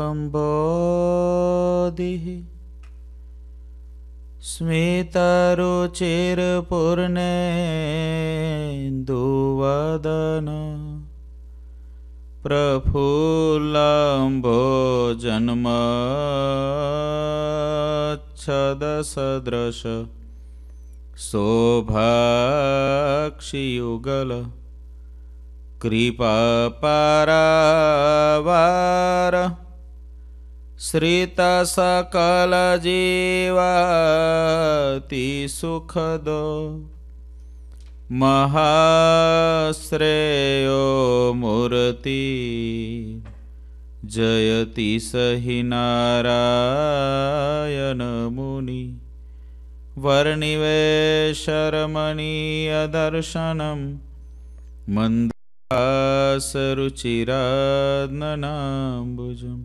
शम्भो दिः स्मितरुचिरपूर्णेन्दुवदन प्रफुल्लाम्भो जन्मच्छदसदृश शोभाक्षियुगल कृपापरा श्रिता सकलजीवाति सुखदो महाश्रेयो मूर्ति जयति स हि नारायणमुनि वर्णिवेशरमणि दर्शनं मन्दासरुचिराम्बुजम्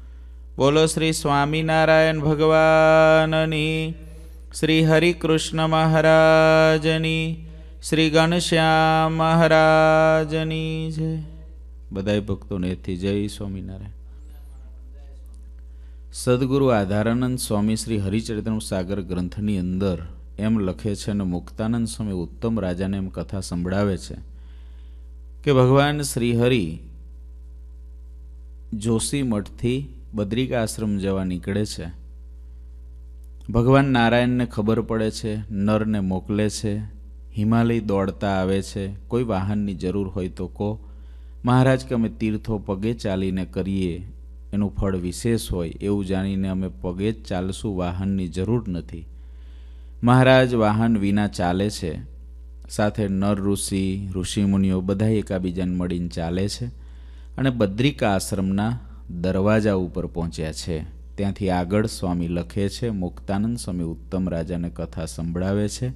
બોલો શ્રી સ્વામિનારાયણ ભગવાનની શ્રી હરિકૃષ્ણ મહારાજની શ્રી ઘનશ્યામ મહારાજની જય બધાય ભક્તોને એથી જય સ્વામિનારાયણ સદગુરુ આધારાનંદ સ્વામી શ્રી હરિચરિત્રમ સાગર ગ્રંથની અંદર એમ લખે છે અને મુક્તાનંદ સ્વામી ઉત્તમ રાજાને એમ કથા સંભળાવે છે કે ભગવાન શ્રીહરિ જોશી મઠથી બદ્રિકા આશ્રમ જવા નીકળે છે ભગવાન નારાયણને ખબર પડે છે નરને મોકલે છે હિમાલય દોડતા આવે છે કોઈ વાહનની જરૂર હોય તો કહો મહારાજ કે અમે તીર્થો પગે ચાલીને કરીએ એનું ફળ વિશેષ હોય એવું જાણીને અમે પગે જ ચાલશું વાહનની જરૂર નથી મહારાજ વાહન વિના ચાલે છે સાથે નર ઋષિ ઋષિમુનિઓ બધા એકાબીજાને મળીને ચાલે છે અને બદ્રિકા આશ્રમના દરવાજા ઉપર પહોંચ્યા છે ત્યાંથી આગળ સ્વામી લખે છે મુક્તાનંદ સ્વામી ઉત્તમ રાજાને કથા સંભળાવે છે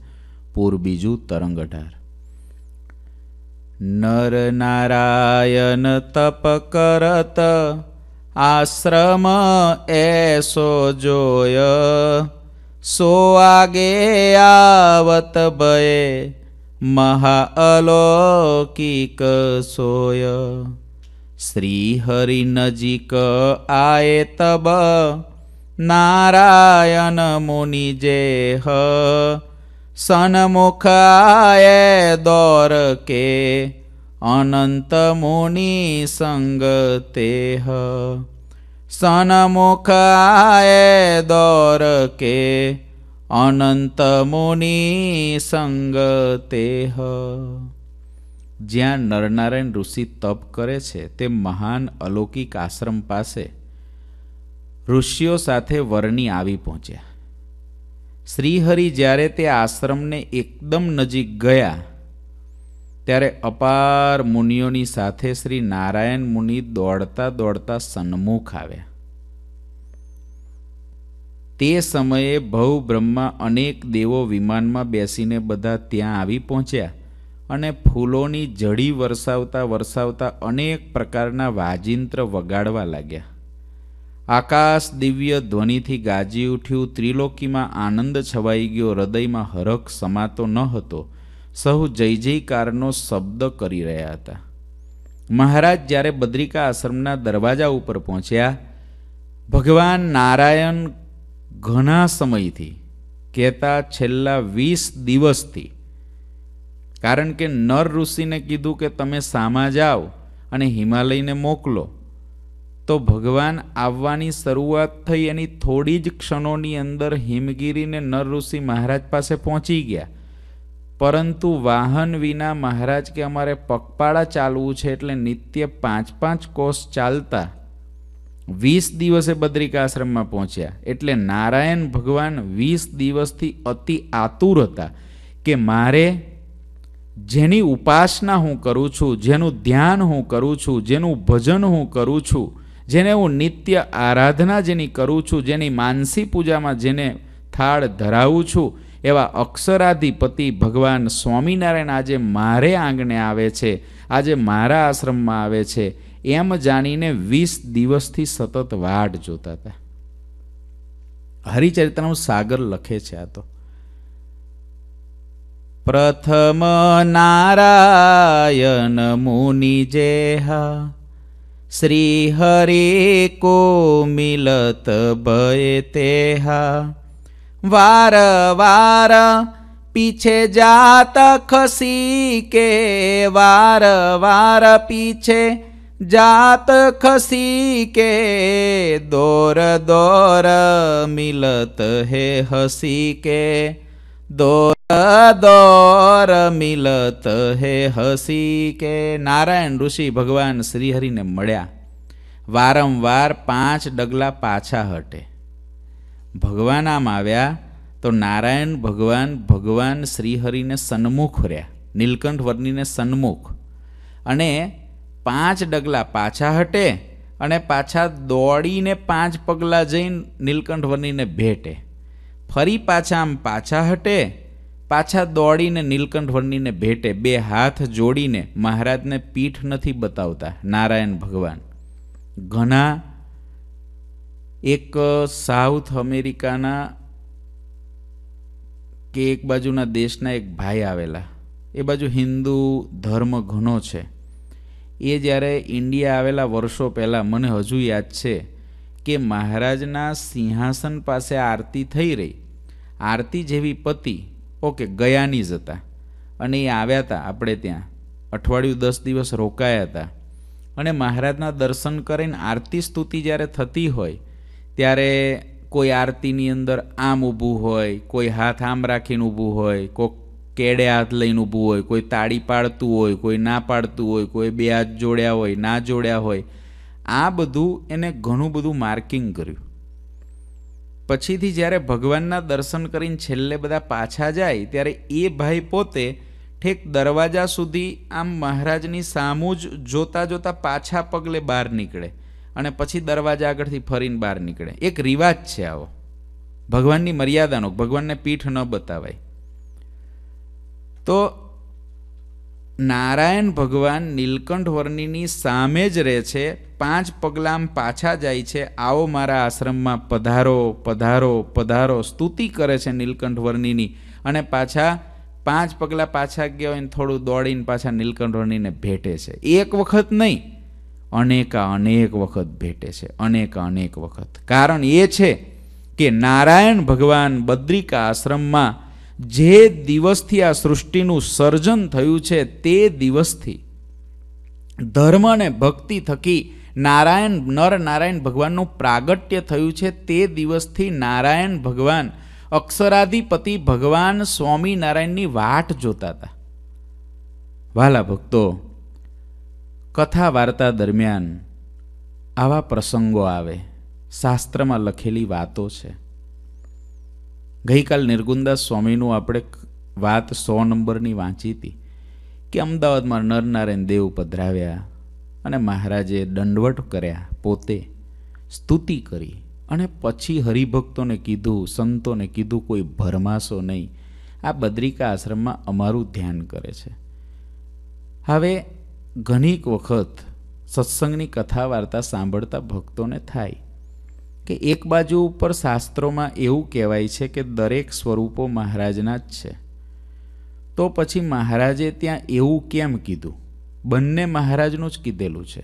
પૂર બીજું તરંગ અઢાર નર નારાયણ તપ કરત આશ્રમ એસો જોય સો આગે આવત ભયે મહાઅલૌકિક સોય શ્રી હરિ નજીક આએ તબ નારાયણ મુનિ જે હ સન્મુખાય દોર કે અનંત મુનિ સંગ તે હ સન્મુખાય દોર કે અનંત મુનિ સંગ તે હ જ્યાં નરનારાયણ ઋષિ તપ કરે છે તે મહાન અલૌકિક આશ્રમ પાસે ઋષિઓ સાથે વરણી આવી પહોંચ્યા શ્રીહરિ જ્યારે તે આશ્રમને એકદમ નજીક ગયા ત્યારે અપાર મુનિઓની સાથે શ્રી નારાયણ મુનિ દોડતા દોડતા સન્મુખ આવ્યા તે સમયે ભવ બ્રહ્મા અનેક દેવો વિમાનમાં બેસીને બધા ત્યાં આવી પહોંચ્યા અને ફૂલોની જડી વરસાવતા વરસાવતા અનેક પ્રકારના વાજિંત્ર વગાડવા લાગ્યા આકાશ દિવ્ય ધ્વનિથી ગાજી ઉઠ્યું ત્રિલોકીમાં આનંદ છવાઈ ગયો હૃદયમાં હરખ સમાતો ન હતો સહુ જય જયકારનો શબ્દ કરી રહ્યા હતા મહારાજ જ્યારે બદ્રિકા આશ્રમના દરવાજા ઉપર પહોંચ્યા ભગવાન નારાયણ ઘણા સમયથી કહેતા છેલ્લા વીસ દિવસથી કારણ કે નર ઋષિને કીધું કે તમે સામા જાઓ અને હિમાલયને મોકલો તો ભગવાન આવવાની શરૂઆત થઈ એની થોડી જ ક્ષણોની અંદર હિમગીરીને નર ઋષિ મહારાજ પાસે પહોંચી ગયા પરંતુ વાહન વિના મહારાજ કે અમારે પગપાળા ચાલવું છે એટલે નિત્ય પાંચ પાંચ કોષ ચાલતા વીસ દિવસે બદ્રિકાશ્રમમાં પહોંચ્યા એટલે નારાયણ ભગવાન વીસ દિવસથી અતિ આતુર હતા કે મારે જેની ઉપાસના હું કરું છું જેનું ધ્યાન હું કરું છું જેનું ભજન હું કરું છું જેને હું નિત્ય આરાધના જેની કરું છું જેની માનસી પૂજામાં જેને થાળ ધરાવું છું એવા અક્ષરાધિપતિ ભગવાન સ્વામિનારાયણ આજે મારે આંગણે આવે છે આજે મારા આશ્રમમાં આવે છે એમ જાણીને વીસ દિવસથી સતત વાટ જોતા હતા હરિચરિત્રનું સાગર લખે છે આ તો પ્રથમ નારાયણ મુનિ જેહા શ્રી હરે કો મિલત ભય તેહા વાર વાર પીછે જાત ખસી કે વાર વાર પીછે જાત ખસી કે દોર દોર મિલત હે હસી કે દોર દોર મિલત હે હસી કે નારાયણ ઋષિ ભગવાન શ્રીહરિને મળ્યા વારંવાર પાંચ ડગલા પાછા હટે ભગવાન આમ આવ્યા તો નારાયણ ભગવાન ભગવાન શ્રીહરિને સન્મુખ રહ્યા નીલકંઠ વર્ણિને સન્મુખ અને પાંચ ડગલા પાછા હટે અને પાછા દોડીને પાંચ પગલાં જઈને નીલકંઠ વર્ણિને ભેટે ફરી પાછા આમ પાછા હટે પાછા દોડીને નીલકંઠ વર્ણીને ભેટે બે હાથ જોડીને મહારાજને પીઠ નથી બતાવતા નારાયણ ભગવાન ઘણા એક સાઉથ અમેરિકાના કે એક બાજુના દેશના એક ભાઈ આવેલા એ બાજુ હિન્દુ ધર્મ ઘણો છે એ જ્યારે ઇન્ડિયા આવેલા વર્ષો પહેલાં મને હજુ યાદ છે કે મહારાજના સિંહાસન પાસે આરતી થઈ રહી આરતી જેવી પતિ ઓકે ગયાની જ હતા અને એ આવ્યા હતા આપણે ત્યાં અઠવાડિયું દસ દિવસ રોકાયા હતા અને મહારાજના દર્શન કરીને આરતી સ્તુતિ જ્યારે થતી હોય ત્યારે કોઈ આરતીની અંદર આમ ઊભું હોય કોઈ હાથ આમ રાખીને ઊભું હોય કોઈ કેડે હાથ લઈને ઊભું હોય કોઈ તાળી પાડતું હોય કોઈ ના પાડતું હોય કોઈ બે હાથ જોડ્યા હોય ના જોડ્યા હોય આ બધું એને ઘણું બધું માર્કિંગ કર્યું પછીથી જ્યારે ભગવાનના દર્શન કરીને છેલ્લે બધા પાછા જાય ત્યારે એ ભાઈ પોતે ઠેક દરવાજા સુધી આમ મહારાજની સામું જ જોતા જોતા પાછા પગલે બહાર નીકળે અને પછી દરવાજા આગળથી ફરીને બહાર નીકળે એક રિવાજ છે આવો ભગવાનની મર્યાદાનો ભગવાનને પીઠ ન બતાવાય તો નારાયણ ભગવાન નીલકંઠ વર્ણિની સામે જ રહે છે પાંચ પગલામ પાછા જાય છે આવો મારા આશ્રમમાં પધારો પધારો પધારો સ્તુતિ કરે છે નીલકંઠ વર્ણિની અને પાછા પાંચ પગલાં પાછા ગયા હોય ને થોડું દોડીને પાછા નીલકંઠ વર્ણિને ભેટે છે એક વખત નહીં અનેકા અનેક વખત ભેટે છે અનેકા અનેક વખત કારણ એ છે કે નારાયણ ભગવાન બદ્રિકા આશ્રમમાં જે દિવસથી આ સૃષ્ટિનું સર્જન થયું છે તે દિવસથી ધર્મ અને ભક્તિ થકી નારાયણ નર નારાયણ ભગવાનનું પ્રાગટ્ય થયું છે તે દિવસથી નારાયણ ભગવાન અક્ષરાધિપતિ ભગવાન સ્વામિનારાયણની વાટ જોતા હતા વાલા ભક્તો કથા વાર્તા દરમિયાન આવા પ્રસંગો આવે શાસ્ત્રમાં લખેલી વાતો છે ગઈકાલ નિર્ગુંદાસ સ્વામીનું આપણે વાત સો નંબરની વાંચી હતી કે અમદાવાદમાં નરનારાયણ દેવ પધરાવ્યા અને મહારાજે દંડવટ કર્યા પોતે સ્તુતિ કરી અને પછી હરિભક્તોને કીધું સંતોને કીધું કોઈ ભરમાશો નહીં આ બદ્રિકા આશ્રમમાં અમારું ધ્યાન કરે છે હવે ઘણીક વખત સત્સંગની કથા વાર્તા સાંભળતા ભક્તોને થાય કે એક બાજુ ઉપર શાસ્ત્રોમાં એવું કહેવાય છે કે દરેક સ્વરૂપો મહારાજના જ છે તો પછી મહારાજે ત્યાં એવું કેમ કીધું બંને મહારાજનું જ કીધેલું છે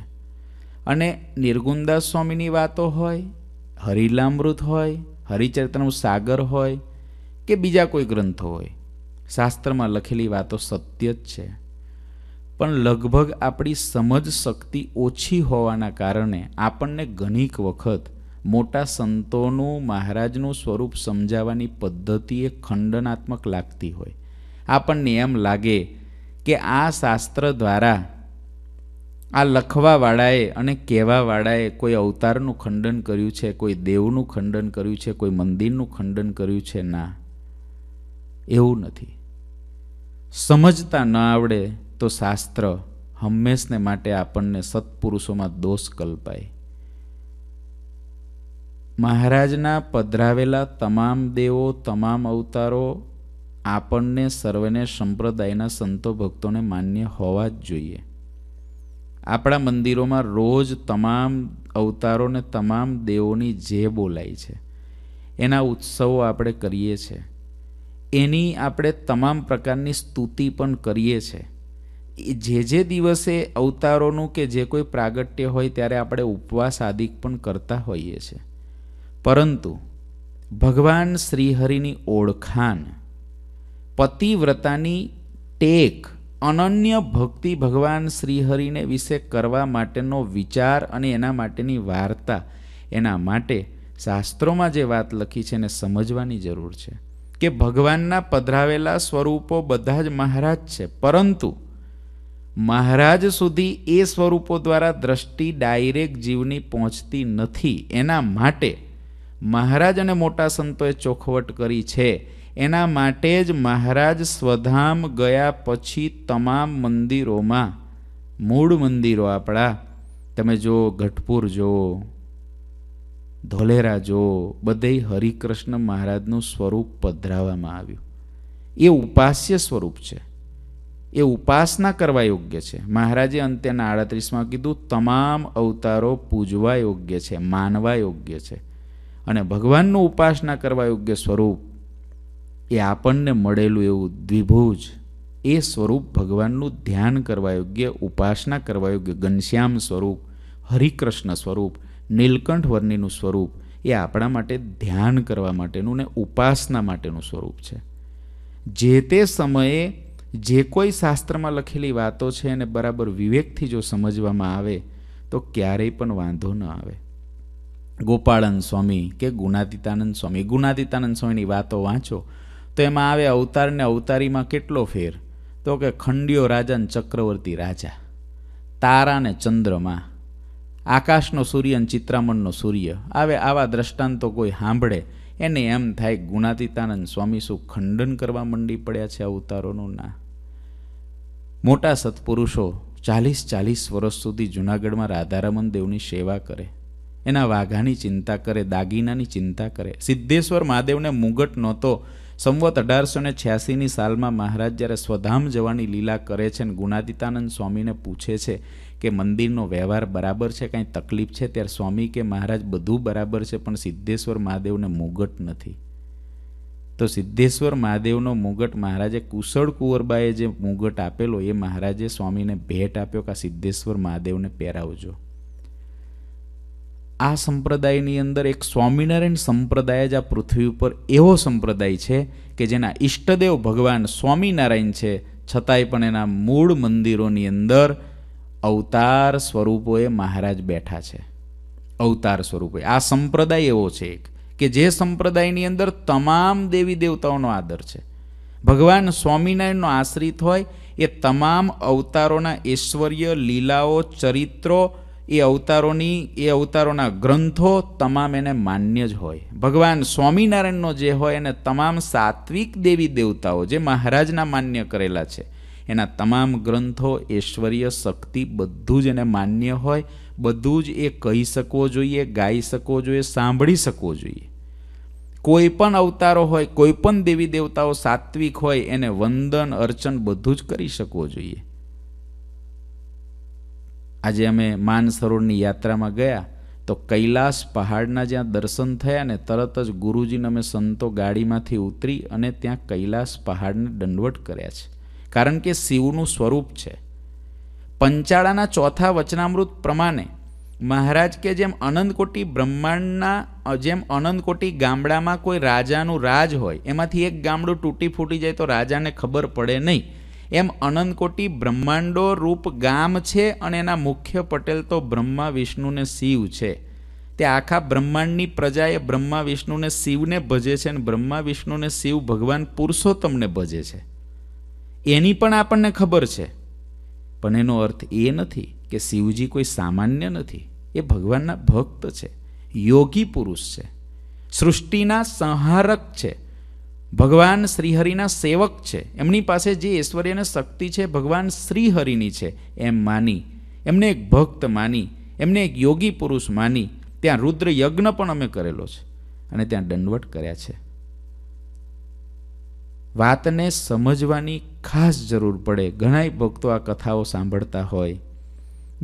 અને નિર્ગુણદાસ સ્વામીની વાતો હોય હરિલામૃત હોય હરિચરિત્રનું સાગર હોય કે બીજા કોઈ ગ્રંથો હોય શાસ્ત્રમાં લખેલી વાતો સત્ય જ છે પણ લગભગ આપણી સમજ શક્તિ ઓછી હોવાના કારણે આપણને ઘણીક વખત મોટા સંતોનું મહારાજનું સ્વરૂપ સમજાવવાની પદ્ધતિ એ ખંડનાત્મક લાગતી હોય આપણને એમ લાગે કે આ શાસ્ત્ર દ્વારા આ લખવાવાળાએ અને કહેવાવાળાએ કોઈ અવતારનું ખંડન કર્યું છે કોઈ દેવનું ખંડન કર્યું છે કોઈ મંદિરનું ખંડન કર્યું છે ના એવું નથી સમજતા ન આવડે તો શાસ્ત્ર હંમેશને માટે આપણને સત્પુરુષોમાં દોષ કલ્પાય મહારાજના પધરાવેલા તમામ દેવો તમામ અવતારો આપણને સર્વને સંપ્રદાયના સંતો ભક્તોને માન્ય હોવા જ જોઈએ આપણા મંદિરોમાં રોજ તમામ અવતારોને તમામ દેવોની જે બોલાય છે એના ઉત્સવો આપણે કરીએ છીએ એની આપણે તમામ પ્રકારની સ્તુતિ પણ કરીએ છીએ જે જે દિવસે અવતારોનું કે જે કોઈ પ્રાગટ્ય હોય ત્યારે આપણે ઉપવાસ આદિક પણ કરતા હોઈએ છીએ પરંતુ ભગવાન શ્રીહરિની ઓળખાણ પતિવ્રતાની ટેક અનન્ય ભક્તિ ભગવાન શ્રીહરિને વિશે કરવા માટેનો વિચાર અને એના માટેની વાર્તા એના માટે શાસ્ત્રોમાં જે વાત લખી છે એને સમજવાની જરૂર છે કે ભગવાનના પધરાવેલા સ્વરૂપો બધા જ મહારાજ છે પરંતુ મહારાજ સુધી એ સ્વરૂપો દ્વારા દ્રષ્ટિ ડાયરેક્ટ જીવની પહોંચતી નથી એના માટે મહારાજ અને મોટા સંતોએ ચોખવટ કરી છે એના માટે જ મહારાજ સ્વધામ ગયા પછી તમામ મંદિરોમાં મૂળ મંદિરો આપણા તમે જો ઘટપુર જુઓ ધોલેરા જો બધે હરિકૃષ્ણ મહારાજનું સ્વરૂપ પધરાવવામાં આવ્યું એ ઉપાસ્ય સ્વરૂપ છે એ ઉપાસના કરવા યોગ્ય છે મહારાજે અંત્યના આડત્રીસમાં કીધું તમામ અવતારો પૂજવા યોગ્ય છે માનવા યોગ્ય છે અને ભગવાનનું ઉપાસના કરવા યોગ્ય સ્વરૂપ એ આપણને મળેલું એવું દ્વિભુજ એ સ્વરૂપ ભગવાનનું ધ્યાન કરવા યોગ્ય ઉપાસના કરવા યોગ્ય ઘનશ્યામ સ્વરૂપ હરિકૃષ્ણ સ્વરૂપ નીલકંઠ વર્ણિનું સ્વરૂપ એ આપણા માટે ધ્યાન કરવા માટેનું ને ઉપાસના માટેનું સ્વરૂપ છે જે તે સમયે જે કોઈ શાસ્ત્રમાં લખેલી વાતો છે એને બરાબર વિવેકથી જો સમજવામાં આવે તો ક્યારેય પણ વાંધો ન આવે ગોપાળાનંદ સ્વામી કે ગુણાતીતાનંદ સ્વામી ગુણાતીતાનંદ સ્વામીની વાતો વાંચો તો એમાં આવે અવતારને અવતારીમાં કેટલો ફેર તો કે ખંડિયો રાજાને ચક્રવર્તી રાજા તારાને ચંદ્રમાં આકાશનો સૂર્ય અને ચિત્રામણનો સૂર્ય આવે આવા દ્રષ્ટાંતો કોઈ સાંભળે એને એમ થાય ગુણાતીતાનંદ સ્વામી શું ખંડન કરવા માંડી પડ્યા છે અવતારોનું ના મોટા સત્પુરુષો ચાલીસ ચાલીસ વર્ષ સુધી જૂનાગઢમાં રાધારમણ દેવની સેવા કરે એના વાઘાની ચિંતા કરે દાગીનાની ચિંતા કરે સિદ્ધેશ્વર મહાદેવને મુગટ નહોતો સંવત અઢારસો ને છ્યાસીની સાલમાં મહારાજ જ્યારે સ્વધામ જવાની લીલા કરે છે ને ગુણાદિતાનંદ સ્વામીને પૂછે છે કે મંદિરનો વ્યવહાર બરાબર છે કાંઈ તકલીફ છે ત્યારે સ્વામી કે મહારાજ બધું બરાબર છે પણ સિદ્ધેશ્વર મહાદેવને મુગટ નથી તો સિદ્ધેશ્વર મહાદેવનો મુગટ મહારાજે કુશળ કુંવરબાએ જે મુગટ આપેલો એ મહારાજે સ્વામીને ભેટ આપ્યો કે સિદ્ધેશ્વર મહાદેવને પહેરાવજો આ સંપ્રદાયની અંદર એક સ્વામિનારાયણ સંપ્રદાય જ આ પૃથ્વી ઉપર એવો સંપ્રદાય છે કે જેના ઈષ્ટદેવ ભગવાન સ્વામિનારાયણ છે છતાંય પણ એના મૂળ મંદિરોની અંદર અવતાર સ્વરૂપોએ મહારાજ બેઠા છે અવતાર સ્વરૂપે આ સંપ્રદાય એવો છે એક કે જે સંપ્રદાયની અંદર તમામ દેવી દેવતાઓનો આદર છે ભગવાન સ્વામિનારાયણનો આશ્રિત હોય એ તમામ અવતારોના ઐશ્વર્ય લીલાઓ ચરિત્રો એ અવતારોની એ અવતારોના ગ્રંથો તમામ એને માન્ય જ હોય ભગવાન સ્વામિનારાયણનો જે હોય એને તમામ સાત્વિક દેવી દેવતાઓ જે મહારાજના માન્ય કરેલા છે એના તમામ ગ્રંથો ઐશ્વર્ય શક્તિ બધું જ એને માન્ય હોય બધું જ એ કહી શકવો જોઈએ ગાઈ શકવો જોઈએ સાંભળી શકવો જોઈએ કોઈ પણ અવતારો હોય કોઈ પણ દેવી દેવતાઓ સાત્વિક હોય એને વંદન અર્ચન બધું જ કરી શકવો જોઈએ આજે અમે માન યાત્રામાં ગયા તો કૈલાશ પહાડના જ્યાં દર્શન થયા ને તરત જ ગુરુજીને અમે સંતો ગાડીમાંથી ઉતરી અને ત્યાં કૈલાસ પહાડને દંડવટ કર્યા છે કારણ કે શિવનું સ્વરૂપ છે પંચાળાના ચોથા વચનામૃત પ્રમાણે મહારાજ કે જેમ અનંતકોટી બ્રહ્માંડના જેમ અનંતકોટી ગામડામાં કોઈ રાજાનું રાજ હોય એમાંથી એક ગામડું તૂટી ફૂટી જાય તો રાજાને ખબર પડે નહીં એમ અનંતકોટી બ્રહ્માંડો રૂપ ગામ છે અને એના મુખ્ય પટેલ તો બ્રહ્મા વિષ્ણુને શિવ છે તે આખા બ્રહ્માંડની પ્રજાએ બ્રહ્મા વિષ્ણુને શિવને ભજે છે અને બ્રહ્મા વિષ્ણુને શિવ ભગવાન પુરુષોત્તમને ભજે છે એની પણ આપણને ખબર છે પણ એનો અર્થ એ નથી કે શિવજી કોઈ સામાન્ય નથી એ ભગવાનના ભક્ત છે યોગી પુરુષ છે સૃષ્ટિના સંહારક છે ભગવાન શ્રીહરિના સેવક છે એમની પાસે જે ઐશ્વર્યને શક્તિ છે ભગવાન શ્રીહરિની છે એમ માની એમને એક ભક્ત માની એમને એક યોગી પુરુષ માની ત્યાં રુદ્ર યજ્ઞ પણ અમે કરેલો છે અને ત્યાં દંડવટ કર્યા છે વાતને સમજવાની ખાસ જરૂર પડે ઘણાય ભક્તો આ કથાઓ સાંભળતા હોય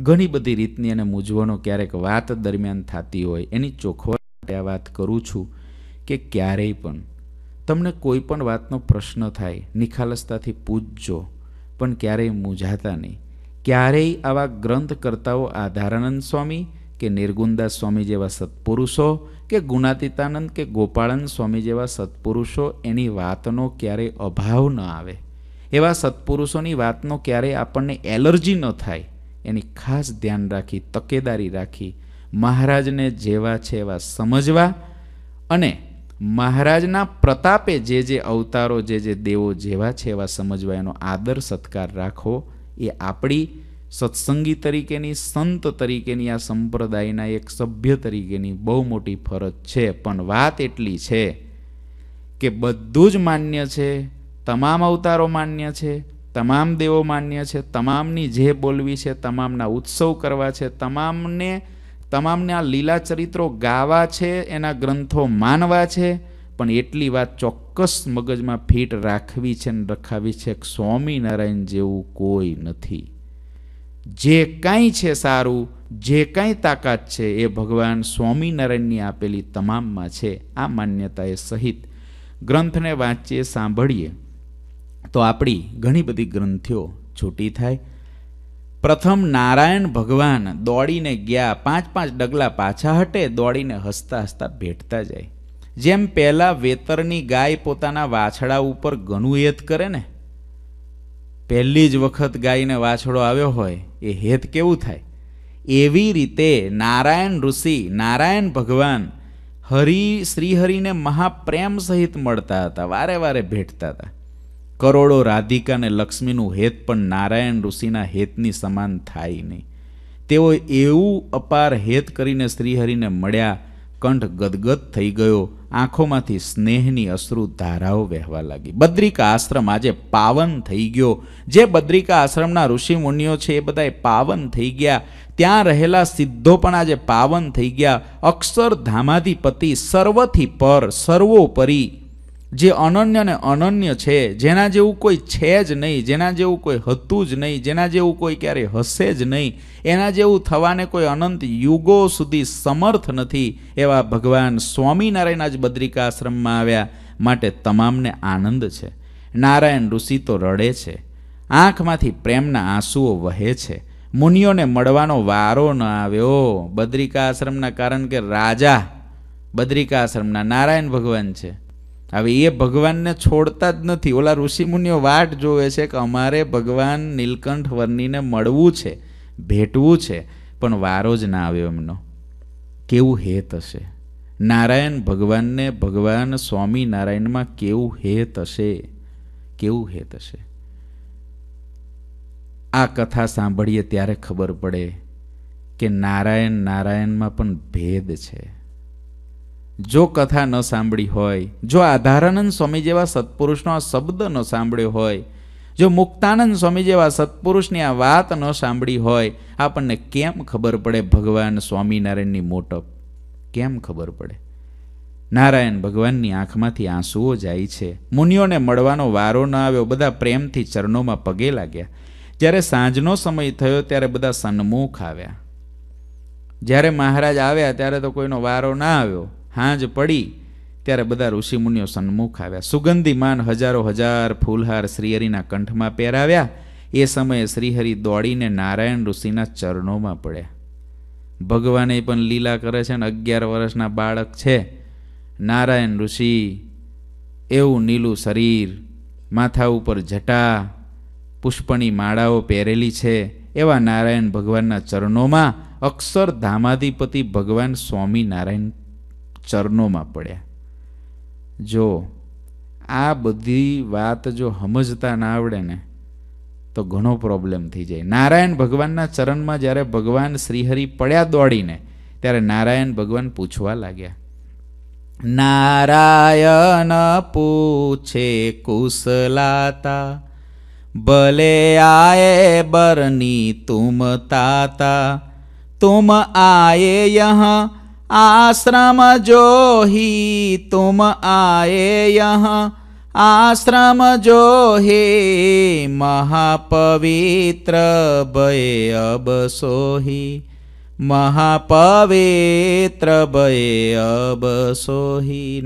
ઘણી બધી રીતની અને મૂંઝવણો ક્યારેક વાત દરમિયાન થતી હોય એની ચોખવટ આ વાત કરું છું કે ક્યારેય પણ તમને કોઈ પણ વાતનો પ્રશ્ન થાય નિખાલસતાથી પૂછજો પણ ક્યારેય મૂંઝાતા નહીં ક્યારેય આવા ગ્રંથકર્તાઓ આધારાનંદ સ્વામી કે નિર્ગુંદા સ્વામી જેવા સત્પુરુષો કે ગુણાતીતાનંદ કે ગોપાળાનંદ સ્વામી જેવા સત્પુરુષો એની વાતનો ક્યારેય અભાવ ન આવે એવા સત્પુરુષોની વાતનો ક્યારેય આપણને એલર્જી ન થાય એની ખાસ ધ્યાન રાખી તકેદારી રાખી મહારાજને જેવા છે એવા સમજવા અને મહારાજના પ્રતાપે જે જે અવતારો જે જે દેવો જેવા છે એવા સમજવા એનો આદર સત્કાર રાખો એ આપણી સત્સંગી તરીકેની સંત તરીકેની આ સંપ્રદાયના એક સભ્ય તરીકેની બહુ મોટી ફરજ છે પણ વાત એટલી છે કે બધું જ માન્ય છે તમામ અવતારો માન્ય છે તમામ દેવો માન્ય છે તમામની જે બોલવી છે તમામના ઉત્સવ કરવા છે તમામને તમામને આ લીલા ચરિત્રો ગાવા છે એના ગ્રંથો માનવા છે પણ એટલી વાત ચોક્કસ મગજમાં ફીટ રાખવી છે ને રખાવી છે સ્વામિનારાયણ જેવું કોઈ નથી જે કાંઈ છે સારું જે કાંઈ તાકાત છે એ ભગવાન સ્વામિનારાયણની આપેલી તમામમાં છે આ માન્યતા એ સહિત ગ્રંથને વાંચીએ સાંભળીએ તો આપણી ઘણી બધી ગ્રંથિઓ છૂટી થાય પ્રથમ નારાયણ ભગવાન દોડીને ગયા પાંચ પાંચ ડગલા પાછા હટે દોડીને હસતા હસતા ભેટતા જાય જેમ પહેલાં વેતરની ગાય પોતાના વાછડા ઉપર ઘણું હેત કરે ને પહેલી જ વખત ગાયને વાછડો આવ્યો હોય એ હેત કેવું થાય એવી રીતે નારાયણ ઋષિ નારાયણ ભગવાન હરિ શ્રીહરિને મહાપ્રેમ સહિત મળતા હતા વારે વારે ભેટતા હતા કરોડો રાધિકા અને લક્ષ્મીનું હેત પણ નારાયણ ઋષિના હેતની સમાન થાય નહીં તેઓ એવું અપાર હેત કરીને શ્રીહરિને મળ્યા કંઠ ગદગદ થઈ ગયો આંખોમાંથી સ્નેહની અશ્રુ ધારાઓ વહેવા લાગી બદ્રિકા આશ્રમ આજે પાવન થઈ ગયો જે બદ્રિકા આશ્રમના ઋષિ છે એ બધાએ પાવન થઈ ગયા ત્યાં રહેલા સિદ્ધો પણ આજે પાવન થઈ ગયા અક્ષરધામાધિપતિ સર્વથી પર સર્વોપરી જે અનન્ય ને અનન્ય છે જેના જેવું કોઈ છે જ નહીં જેના જેવું કોઈ હતું જ નહીં જેના જેવું કોઈ ક્યારેય હશે જ નહીં એના જેવું થવાને કોઈ અનંત યુગો સુધી સમર્થ નથી એવા ભગવાન સ્વામિનારાયણ બદ્રિકા આશ્રમમાં આવ્યા માટે તમામને આનંદ છે નારાયણ ઋષિ તો રડે છે આંખમાંથી પ્રેમના આંસુઓ વહે છે મુનિઓને મળવાનો વારો ન આવ્યો બદ્રિકા આશ્રમના કારણ કે રાજા બદ્રિકા આશ્રમના નારાયણ ભગવાન છે હવે એ ભગવાનને છોડતા જ નથી ઓલા ઋષિમુનિઓ વાટ જોવે છે કે અમારે ભગવાન નીલકંઠ વર્ણીને મળવું છે ભેટવું છે પણ વારો જ ના આવ્યો એમનો કેવું હેત હશે નારાયણ ભગવાનને ભગવાન સ્વામી નારાયણમાં કેવું હેત હશે કેવું હેત હશે આ કથા સાંભળીએ ત્યારે ખબર પડે કે નારાયણ નારાયણમાં પણ ભેદ છે જો કથા ન સાંભળી હોય જો આધારાનંદ સ્વામી જેવા સત્પુરુષનો આ શબ્દ ન સાંભળ્યો હોય જો મુક્તાનંદ સ્વામી જેવા સત્પુરુષની આ વાત ન સાંભળી હોય આપણને કેમ ખબર પડે ભગવાન સ્વામિનારાયણની મોટપ કેમ ખબર પડે નારાયણ ભગવાનની આંખમાંથી આંસુઓ જાય છે મુનિઓને મળવાનો વારો ન આવ્યો બધા પ્રેમથી ચરણોમાં પગે લાગ્યા જ્યારે સાંજનો સમય થયો ત્યારે બધા સન્મુખ આવ્યા જ્યારે મહારાજ આવ્યા ત્યારે તો કોઈનો વારો ના આવ્યો હાંજ પડી ત્યારે બધા ઋષિમુનિઓ સન્મુખ આવ્યા સુગંધીમાન હજારો હજાર ફૂલહાર શ્રીહરિના કંઠમાં પહેરાવ્યા એ સમયે શ્રીહરિ દોડીને નારાયણ ઋષિના ચરણોમાં પડ્યા ભગવાને પણ લીલા કરે છે અને અગિયાર વર્ષના બાળક છે નારાયણ ઋષિ એવું નીલું શરીર માથા ઉપર જટા પુષ્પની માળાઓ પહેરેલી છે એવા નારાયણ ભગવાનના ચરણોમાં અક્ષર ધામાધિપતિ ભગવાન નારાયણ ચરણોમાં પડ્યા જો આ બધી વાત જો સમજતા ના આવડે ને તો ઘણો પ્રોબ્લેમ થઈ જાય નારાયણ ભગવાનના ચરણમાં જ્યારે ભગવાન શ્રીહરિ પડ્યા દોડીને ત્યારે નારાયણ ભગવાન પૂછવા લાગ્યા નારાયણ પૂછે કુશલાતા ભલે આયે બરની તુમ તાતા તુમ આયે યહાં આશ્રમ જોહી તુમ तुम आए આશ્રમ જોહે મહાપવિત્ર हे અબ बय अब सोही મહાપવિત્ર બએ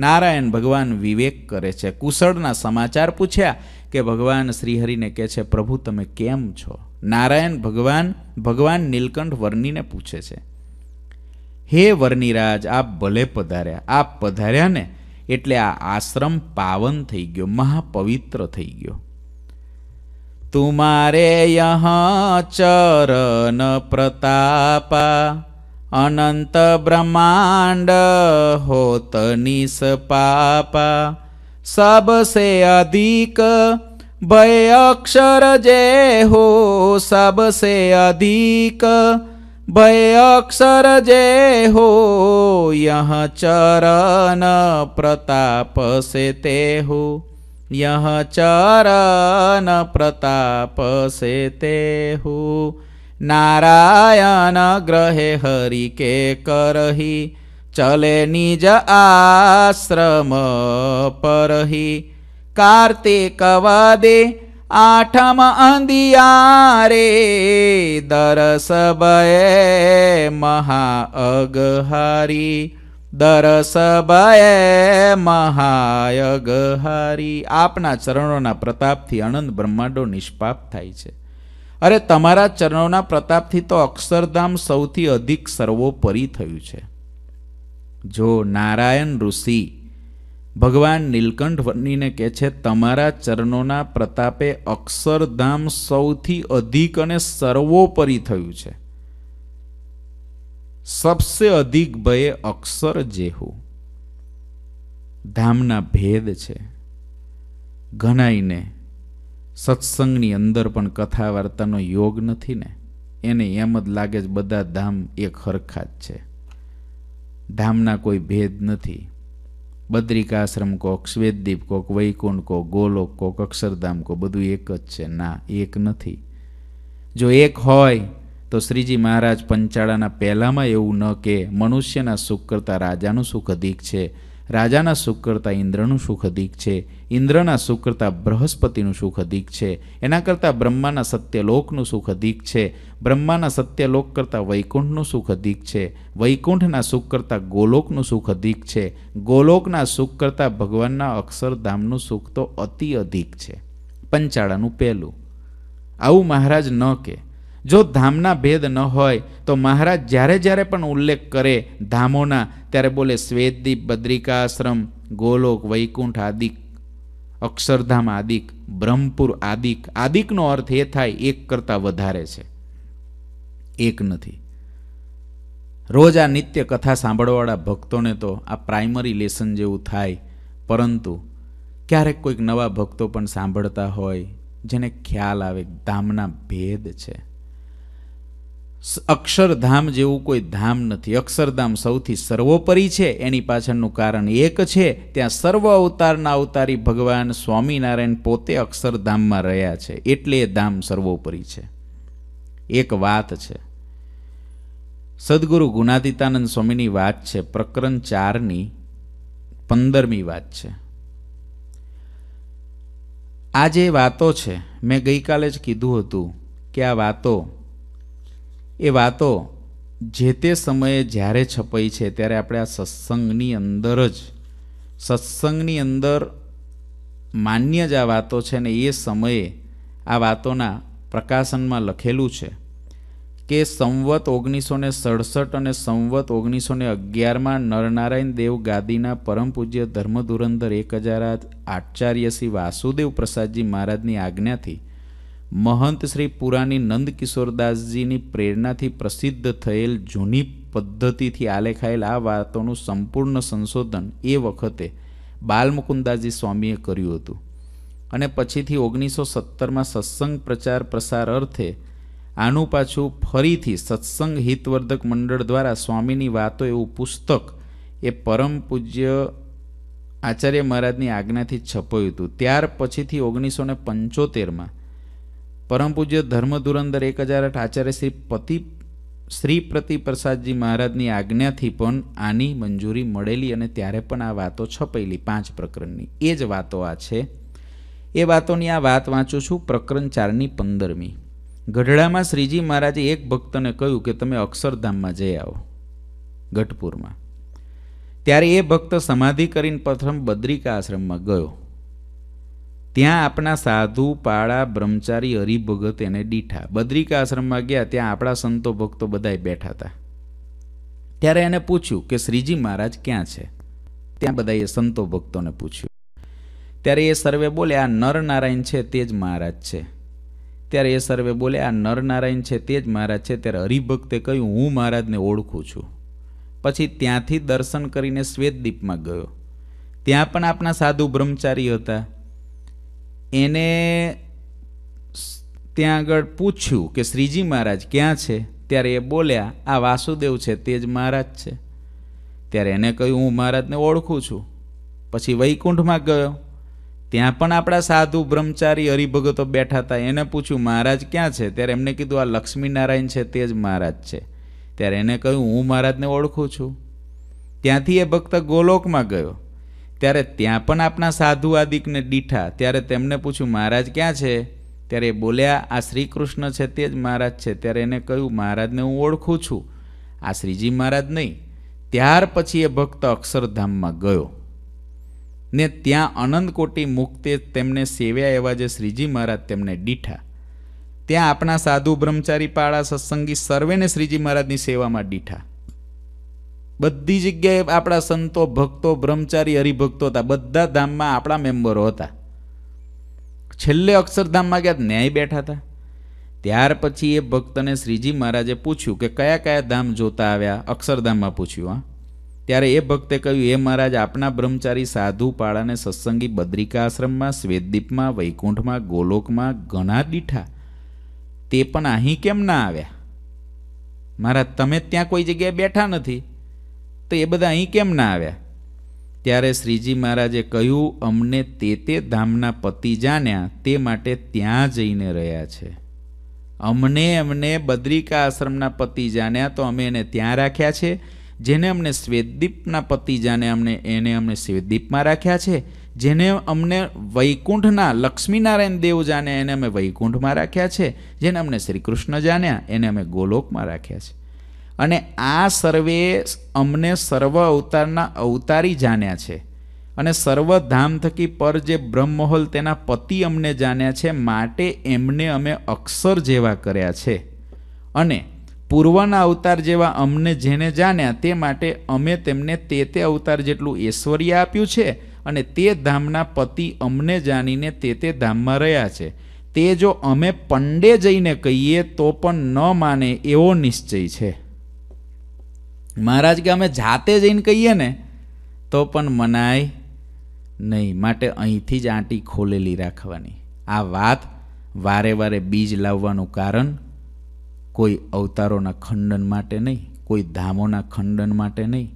નારાયણ ભગવાન વિવેક કરે છે કુશળના સમાચાર પૂછ્યા કે ભગવાન શ્રીહરિને કહે છે પ્રભુ તમે કેમ છો નારાયણ ભગવાન ભગવાન નીલકંઠ વર્ણિને પૂછે છે હે વર્ણિરાજ આપ ભલે પધાર્યા આપ પધાર્યા ને એટલે આ આશ્રમ પાવન થઈ ગયો મહાપવિત્ર થઈ ગયો તુમારે યહ ચરન પ્રતાપા અનંત બ્રહ્માંડ હોત નિસ પાપા सबसे अधिक भय अक्षर जय हो सबसे अधिक भय अक्षर जे हो यह चरण प्रताप से ते हो यह चरण प्रताप से ते हो नारायण ग्रहे हरि के करही चले निज आश्रम परही कार्तिक वदे આઠમ અંધિયારે દરસ ભયે મહા અગહારી દરસ ભયે મહાયગહારી આપના ચરણોના પ્રતાપથી અનંત બ્રહ્માંડો નિષ્પાપ થાય છે અરે તમારા ચરણોના પ્રતાપથી તો અક્ષરધામ સૌથી અધિક સર્વોપરી થયું છે જો નારાયણ ઋષિ ભગવાન નીલકંઠ વર્ણીને કહે છે તમારા ચરણોના પ્રતાપે અક્ષરધામ સૌથી અધિક અને સર્વોપરી થયું છે સબસે અધિક ભયે અક્ષર જેહુ ધામના ભેદ છે ઘણાઈને સત્સંગની અંદર પણ કથા વાર્તાનો યોગ નથી ને એને એમ જ લાગે જ બધા ધામ એક હરખા જ છે ધામના કોઈ ભેદ નથી બદ્રિકાશ્રમ કોક શ્વેતદીપ કોક વૈકુંઠ કોક ગોલોક કોક અક્ષરધામ કો બધું એક જ છે ના એક નથી જો એક હોય તો શ્રીજી મહારાજ પંચાળાના પહેલામાં એવું ન કે મનુષ્યના સુખ કરતાં રાજાનું સુખ અધિક છે રાજાના સુખ કરતાં ઇન્દ્રનું સુખ અધિક છે ઇન્દ્રના સુખ કરતાં બૃહસ્પતિનું સુખ અધિક છે એના કરતાં બ્રહ્માના સત્યલોકનું સુખ અધિક છે બ્રહ્માના સત્યલોક કરતાં વૈકુંઠનું સુખ અધિક છે વૈકુંઠના સુખ કરતાં ગોલોકનું સુખ અધિક છે ગોલોકના સુખ કરતાં ભગવાનના અક્ષરધામનું સુખ તો અતિ અધિક છે પંચાળાનું પહેલું આવું મહારાજ ન કે જો ધામના ભેદ ન હોય તો મહારાજ જ્યારે જ્યારે પણ ઉલ્લેખ કરે ધામોના ત્યારે બોલે શ્વેતદીપ બદ્રિકાશ્રમ ગોલોક વૈકુંઠ આદિક અક્ષરધામ આદિક બ્રહ્મપુર આદિક આદિકનો અર્થ એ થાય એક કરતાં વધારે છે એક નથી રોજ આ નિત્ય કથા સાંભળવાળા ભક્તોને તો આ પ્રાઇમરી લેસન જેવું થાય પરંતુ ક્યારેક કોઈક નવા ભક્તો પણ સાંભળતા હોય જેને ખ્યાલ આવે ધામના ભેદ છે અક્ષરધામ જેવું કોઈ ધામ નથી અક્ષરધામ સૌથી સર્વોપરી છે એની પાછળનું કારણ એક છે ત્યાં સર્વ અવતારના અવતારી ભગવાન સ્વામિનારાયણ પોતે અક્ષરધામમાં રહ્યા છે એટલે એ ધામ સર્વોપરી છે એક વાત છે સદગુરુ ગુણાતીતાનંદ સ્વામીની વાત છે પ્રકરણ ચારની પંદરમી વાત છે આ જે વાતો છે મેં ગઈકાલે જ કીધું હતું કે આ વાતો એ વાતો જે તે સમયે જ્યારે છપાઈ છે ત્યારે આપણે આ સત્સંગની અંદર જ સત્સંગની અંદર માન્ય જ આ વાતો છે ને એ સમયે આ વાતોના પ્રકાશનમાં લખેલું છે કે સંવત ઓગણીસો ને સડસઠ અને સંવત ઓગણીસો ને અગિયારમાં નરનારાયણ દેવ ગાદીના પરમ પૂજ્ય ધર્મધુરંધર એક હજાર આચાર્ય શ્રી વાસુદેવ પ્રસાદજી મહારાજની આજ્ઞાથી મહંત શ્રી પુરાણી નંદકિશોરદાસજીની પ્રેરણાથી પ્રસિદ્ધ થયેલ જૂની પદ્ધતિથી આલેખાયેલ આ વાતોનું સંપૂર્ણ સંશોધન એ વખતે બાલમુકુદાસજી સ્વામીએ કર્યું હતું અને પછીથી ઓગણીસો સત્તરમાં સત્સંગ પ્રચાર પ્રસાર અર્થે આનું પાછું ફરીથી સત્સંગ હિતવર્ધક મંડળ દ્વારા સ્વામીની વાતો એવું પુસ્તક એ પરમ પૂજ્ય આચાર્ય મહારાજની આજ્ઞાથી છપાયું હતું ત્યાર પછીથી ઓગણીસો ને પંચોતેરમાં પરમ પૂજ્ય ધર્મ ધુરંદર એક હજાર આઠ આચાર્ય શ્રી પતિ શ્રી પ્રતિપ્રસાદજી મહારાજની આજ્ઞાથી પણ આની મંજૂરી મળેલી અને ત્યારે પણ આ વાતો છપેલી પાંચ પ્રકરણની એ જ વાતો આ છે એ વાતોની આ વાત વાંચું છું પ્રકરણ ચારની પંદરમી ગઢડામાં શ્રીજી મહારાજે એક ભક્તને કહ્યું કે તમે અક્ષરધામમાં જઈ આવો ગઢપુરમાં ત્યારે એ ભક્ત સમાધિ કરીને પ્રથમ બદ્રિકા આશ્રમમાં ગયો ત્યાં આપણા સાધુ પાળા બ્રહ્મચારી હરિભગત એને દીઠા બદ્રિકા આશ્રમમાં ગયા ત્યાં આપણા સંતો ભક્તો બધાય બેઠા હતા ત્યારે એને પૂછ્યું કે શ્રીજી મહારાજ ક્યાં છે ત્યાં બધાએ સંતો ભક્તોને પૂછ્યું ત્યારે એ સર્વે બોલે આ નરનારાયણ છે તે જ મહારાજ છે ત્યારે એ સર્વે બોલે આ નરનારાયણ છે તે જ મહારાજ છે ત્યારે હરિભક્તે કહ્યું હું મહારાજને ઓળખું છું પછી ત્યાંથી દર્શન કરીને શ્વેતદ્વીપમાં ગયો ત્યાં પણ આપણા સાધુ બ્રહ્મચારી હતા એને ત્યાં આગળ પૂછ્યું કે શ્રીજી મહારાજ ક્યાં છે ત્યારે એ બોલ્યા આ વાસુદેવ છે તે જ મહારાજ છે ત્યારે એને કહ્યું હું મહારાજને ઓળખું છું પછી વૈકુંઠમાં ગયો ત્યાં પણ આપણા સાધુ બ્રહ્મચારી હરિભગતો બેઠા હતા એને પૂછ્યું મહારાજ ક્યાં છે ત્યારે એમને કીધું આ લક્ષ્મીનારાયણ છે તે જ મહારાજ છે ત્યારે એને કહ્યું હું મહારાજને ઓળખું છું ત્યાંથી એ ભક્ત ગોલોકમાં ગયો ત્યારે ત્યાં પણ આપણા સાધુ આદિકને દીઠા ત્યારે તેમને પૂછ્યું મહારાજ ક્યાં છે ત્યારે એ બોલ્યા આ શ્રી કૃષ્ણ છે તે જ મહારાજ છે ત્યારે એને કહ્યું મહારાજને હું ઓળખું છું આ શ્રીજી મહારાજ નહીં ત્યાર પછી એ ભક્ત અક્ષરધામમાં ગયો ને ત્યાં અનંતકોટી મુક્તે તેમને સેવ્યા એવા જે શ્રીજી મહારાજ તેમને દીઠા ત્યાં આપણા સાધુ બ્રહ્મચારી પાળા સત્સંગી સર્વેને શ્રીજી મહારાજની સેવામાં દીઠા બધી જગ્યાએ આપણા સંતો ભક્તો બ્રહ્મચારી હરિભક્તો હતા બધા ધામમાં આપણા મેમ્બરો હતા છેલ્લે અક્ષરધામમાં ગયા ન્યાય બેઠા હતા ત્યાર પછી એ ભક્તને શ્રીજી મહારાજે પૂછ્યું કે કયા કયા ધામ જોતા આવ્યા અક્ષરધામમાં પૂછ્યું હા ત્યારે એ ભક્તે કહ્યું એ મહારાજ આપના બ્રહ્મચારી સાધુ પાળાને સત્સંગી બદ્રિકા આશ્રમમાં શ્વેતદીપમાં વૈકુંઠમાં ગોલોકમાં ઘણા દીઠા તે પણ અહીં કેમ ના આવ્યા મારા તમે ત્યાં કોઈ જગ્યાએ બેઠા નથી તો એ બધા અહીં કેમ ના આવ્યા ત્યારે શ્રીજી મહારાજે કહ્યું અમને તે તે ધામના પતિ જાણ્યા તે માટે ત્યાં જઈને રહ્યા છે અમને અમને બદ્રિકા આશ્રમના પતિ જાણ્યા તો અમે એને ત્યાં રાખ્યા છે જેને અમને શ્વેતદીપના પતિ જાને અમને એને અમને શ્વેતદીપમાં રાખ્યા છે જેને અમને વૈકુંઠના લક્ષ્મીનારાયણ દેવ જાને એને અમે વૈકુંઠમાં રાખ્યા છે જેને અમને શ્રીકૃષ્ણ જાણ્યા એને અમે ગોલોકમાં રાખ્યા છે અને આ સર્વે અમને સર્વ અવતારના અવતારી જાણ્યા છે અને સર્વધામ થકી પર જે બ્રહ્મહોલ તેના પતિ અમને જાણ્યા છે માટે એમને અમે અક્ષર જેવા કર્યા છે અને પૂર્વના અવતાર જેવા અમને જેને જાણ્યા તે માટે અમે તેમને તે તે અવતાર જેટલું ઐશ્વર્ય આપ્યું છે અને તે ધામના પતિ અમને જાણીને તે તે ધામમાં રહ્યા છે તે જો અમે પંડે જઈને કહીએ તો પણ ન માને એવો નિશ્ચય છે મહારાજ કે અમે જાતે જઈને કહીએ ને તો પણ મનાય નહીં માટે અહીંથી જ આંટી ખોલેલી રાખવાની આ વાત વારે વારે બીજ લાવવાનું કારણ કોઈ અવતારોના ખંડન માટે નહીં કોઈ ધામોના ખંડન માટે નહીં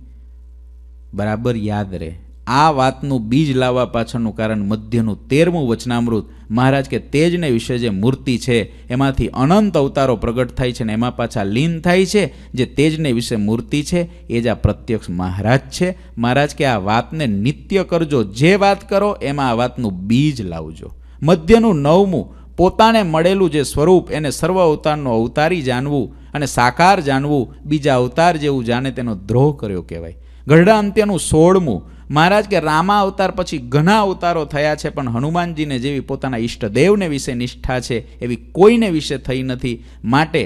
બરાબર યાદ રહે આ વાતનું બીજ લાવવા પાછળનું કારણ મધ્યનું તેરમું વચનામૃત મહારાજ કે તેજને વિશે જે મૂર્તિ છે એમાંથી અનંત અવતારો પ્રગટ થાય છે ને એમાં પાછા લીન થાય છે જે તેજને વિશે મૂર્તિ છે એ જ આ પ્રત્યક્ષ મહારાજ છે મહારાજ કે આ વાતને નિત્ય કરજો જે વાત કરો એમાં આ વાતનું બીજ લાવજો મધ્યનું નવમું પોતાને મળેલું જે સ્વરૂપ એને સર્વ અવતારનું અવતારી જાણવું અને સાકાર જાણવું બીજા અવતાર જેવું જાણે તેનો દ્રોહ કર્યો કહેવાય ગઢડા અંત્યનું સોળમું મહારાજ કે રામા અવતાર પછી ઘણા અવતારો થયા છે પણ હનુમાનજીને જેવી પોતાના ઈષ્ટદેવને વિશે નિષ્ઠા છે એવી કોઈને વિશે થઈ નથી માટે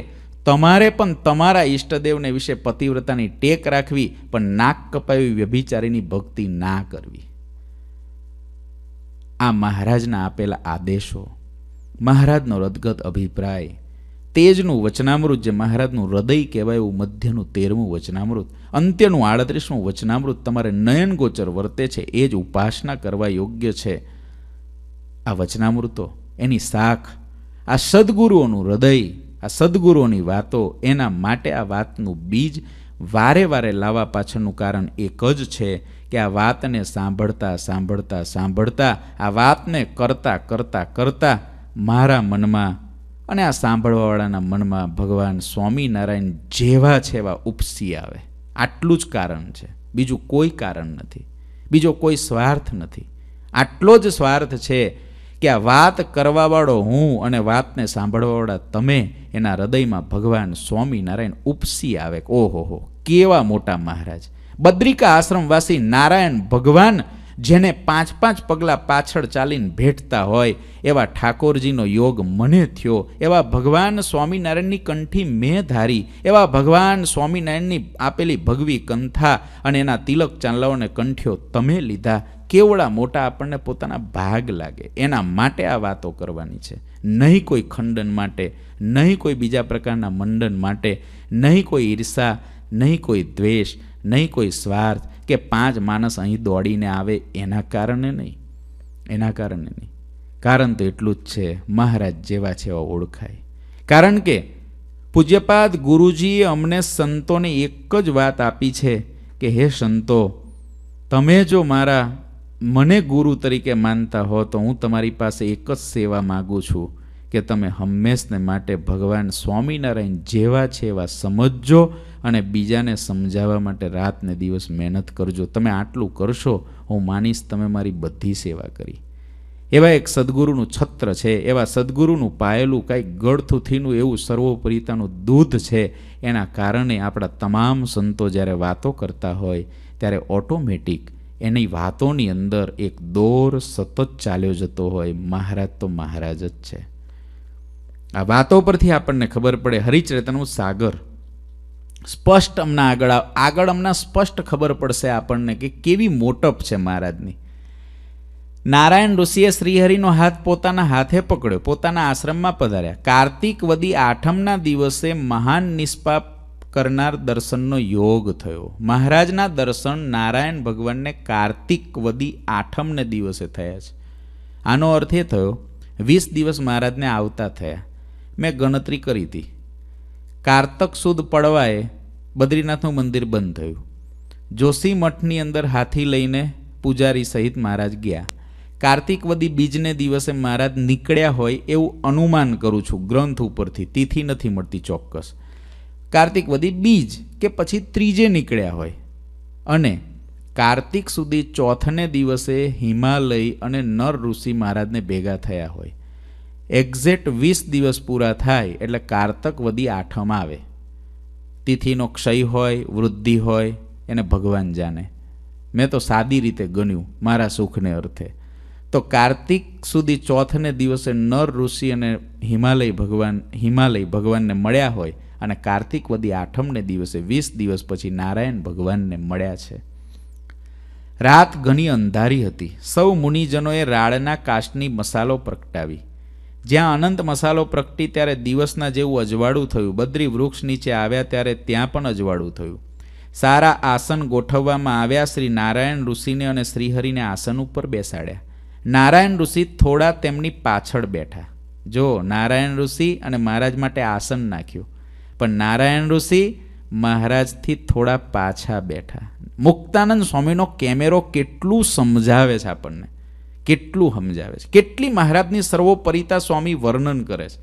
તમારે પણ તમારા ઈષ્ટદેવને વિશે પતિવ્રતાની ટેક રાખવી પણ નાક કપાવી વ્યભિચારીની ભક્તિ ના કરવી આ મહારાજના આપેલા આદેશો મહારાજનો રદગત અભિપ્રાય તેજનું વચનામૃત જે મહારાજનું હૃદય કહેવાય એવું મધ્યનું તેરમું વચનામૃત અંત્યનું આડત્રીસમું વચનામૃત તમારે નયનગોચર વર્તે છે એ જ ઉપાસના કરવા યોગ્ય છે આ વચનામૃતો એની શાખ આ સદગુરુઓનું હૃદય આ સદગુરુઓની વાતો એના માટે આ વાતનું બીજ વારે વારે લાવવા પાછળનું કારણ એક જ છે કે આ વાતને સાંભળતા સાંભળતા સાંભળતા આ વાતને કરતાં કરતાં કરતાં મારા મનમાં અને આ સાંભળવાવાળાના મનમાં ભગવાન સ્વામિનારાયણ જેવા છે એવા ઉપસી આવે આટલું જ કારણ છે બીજું કોઈ કારણ નથી બીજો કોઈ સ્વાર્થ નથી આટલો જ સ્વાર્થ છે કે આ વાત કરવાવાળો હું અને વાતને સાંભળવાવાળા તમે એના હૃદયમાં ભગવાન સ્વામિનારાયણ ઉપસી આવે ઓહો હો કેવા મોટા મહારાજ બદ્રિકા આશ્રમવાસી નારાયણ ભગવાન જેને પાંચ પાંચ પગલાં પાછળ ચાલીને ભેટતા હોય એવા ઠાકોરજીનો યોગ મને થયો એવા ભગવાન સ્વામિનારાયણની કંઠી મેં ધારી એવા ભગવાન સ્વામિનારાયણની આપેલી ભગવી કંથા અને એના તિલક ચાંદલાઓને કંઠીઓ તમે લીધા કેવડા મોટા આપણને પોતાના ભાગ લાગે એના માટે આ વાતો કરવાની છે નહીં કોઈ ખંડન માટે નહીં કોઈ બીજા પ્રકારના મંડન માટે નહીં કોઈ ઈર્ષા નહીં કોઈ દ્વેષ નહીં કોઈ સ્વાર્થ કે પાંચ માણસ અહીં દોડીને આવે એના કારણે નહીં એના કારણે નહીં કારણ તો એટલું જ છે મહારાજ જેવા છે એવા ઓળખાય કારણ કે પૂજ્યપાદ ગુરુજીએ અમને સંતોને એક જ વાત આપી છે કે હે સંતો તમે જો મારા મને ગુરુ તરીકે માનતા હો તો હું તમારી પાસે એક જ સેવા માગું છું કે તમે હંમેશને માટે ભગવાન સ્વામિનારાયણ જેવા છે એવા સમજજો અને બીજાને સમજાવવા માટે રાતને દિવસ મહેનત કરજો તમે આટલું કરશો હું માનીશ તમે મારી બધી સેવા કરી એવા એક સદગુરુનું છત્ર છે એવા સદગુરુનું પાયેલું કાંઈક ગળથુથીનું એવું સર્વોપરિતાનું દૂધ છે એના કારણે આપણા તમામ સંતો જ્યારે વાતો કરતા હોય ત્યારે ઓટોમેટિક એની વાતોની અંદર એક દોર સતત ચાલ્યો જતો હોય મહારાજ તો મહારાજ જ છે આ વાતો પરથી આપણને ખબર પડે હરિચરિત્રનું સાગર સ્પષ્ટ હમણાં આગળ આગળ હમણાં સ્પષ્ટ ખબર પડશે આપણને કે કેવી મોટપ છે મહારાજની નારાયણ ઋષિએ શ્રીહરિનો હાથ પોતાના હાથે પકડ્યો પોતાના આશ્રમમાં પધાર્યા કાર્તિક વદી આઠમના દિવસે મહાન નિષ્પાપ કરનાર દર્શનનો યોગ થયો મહારાજના દર્શન નારાયણ ભગવાનને કાર્તિક વદી આઠમને દિવસે થયા છે આનો અર્થ એ થયો વીસ દિવસ મહારાજને આવતા થયા મેં ગણતરી કરી હતી કારતક સુદ પડવાએ બદ્રીનાથનું મંદિર બંધ થયું જોશી મઠની અંદર હાથી લઈને પૂજારી સહિત મહારાજ ગયા કાર્તિકવદી બીજને દિવસે મહારાજ નીકળ્યા હોય એવું અનુમાન કરું છું ગ્રંથ ઉપરથી તિથિ નથી મળતી ચોક્કસ કાર્તિકવદી બીજ કે પછી ત્રીજે નીકળ્યા હોય અને કાર્તિક સુધી ચોથને દિવસે હિમાલય અને નર ઋષિ મહારાજને ભેગા થયા હોય એક્ઝેક્ટ વીસ દિવસ પૂરા થાય એટલે કારતક વદી આઠમ આવે તિથિનો ક્ષય હોય વૃદ્ધિ હોય એને ભગવાન જાણે મેં તો સાદી રીતે ગણ્યું મારા સુખને અર્થે તો કાર્તિક સુધી ચોથને દિવસે નર ઋષિ અને હિમાલય ભગવાન હિમાલય ભગવાનને મળ્યા હોય અને કાર્તિક વદી આઠમને દિવસે વીસ દિવસ પછી નારાયણ ભગવાનને મળ્યા છે રાત ઘણી અંધારી હતી સૌ મુનિજનોએ રાળના કાચની મસાલો પ્રગટાવી જ્યાં અનંત મસાલો પ્રગટી ત્યારે દિવસના જેવું અજવાળું થયું બદ્રી વૃક્ષ નીચે આવ્યા ત્યારે ત્યાં પણ અજવાળું થયું સારા આસન ગોઠવવામાં આવ્યા શ્રી નારાયણ ઋષિને અને શ્રીહરિને આસન ઉપર બેસાડ્યા નારાયણ ઋષિ થોડા તેમની પાછળ બેઠા જો નારાયણ ઋષિ અને મહારાજ માટે આસન નાખ્યું પણ નારાયણ ઋષિ મહારાજથી થોડા પાછા બેઠા મુક્તાનંદ સ્વામીનો કેમેરો કેટલું સમજાવે છે આપણને કેટલું સમજાવે છે કેટલી મહારાજની સર્વોપરિતા સ્વામી વર્ણન કરે છે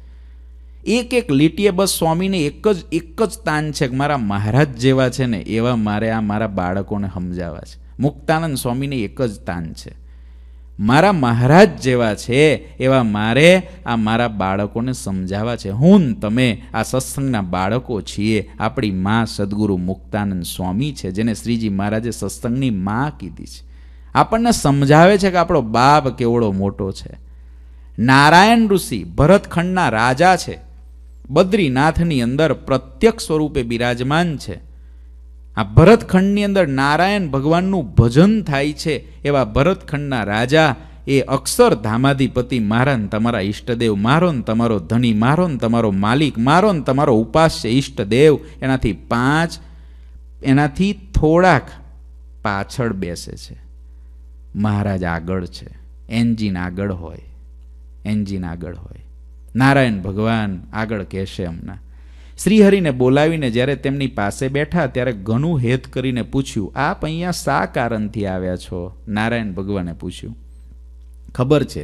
એક એક લીટીએ બસ સ્વામીને એક જ એક જ તાન છે કે મારા મહારાજ જેવા છે ને એવા મારે આ મારા બાળકોને સમજાવવા છે મુક્તાનંદ સ્વામીને એક જ તાન છે મારા મહારાજ જેવા છે એવા મારે આ મારા બાળકોને સમજાવવા છે હું તમે આ સત્સંગના બાળકો છીએ આપણી મા સદગુરુ મુક્તાનંદ સ્વામી છે જેને શ્રીજી મહારાજે સત્સંગની મા કીધી છે આપણને સમજાવે છે કે આપણો બાપ કેવડો મોટો છે નારાયણ ઋષિ ભરતખંડના રાજા છે બદ્રીનાથની અંદર પ્રત્યક્ષ સ્વરૂપે બિરાજમાન છે આ ભરતખંડની અંદર નારાયણ ભગવાનનું ભજન થાય છે એવા ભરતખંડના રાજા એ અક્ષર ધામાધિપતિ મારા ને તમારા ઈષ્ટદેવ મારો ને તમારો ધણી મારો ને તમારો માલિક મારો ને તમારો ઉપાસ્ય ઈષ્ટદેવ એનાથી પાંચ એનાથી થોડાક પાછળ બેસે છે મહારાજ આગળ છે એન્જિન આગળ હોય એન્જિન આગળ હોય નારાયણ ભગવાન આગળ કહેશે હમણાં શ્રીહરિને બોલાવીને જ્યારે તેમની પાસે બેઠા ત્યારે ઘણું હેત કરીને પૂછ્યું આપ અહીંયા સા કારણથી આવ્યા છો નારાયણ ભગવાને પૂછ્યું ખબર છે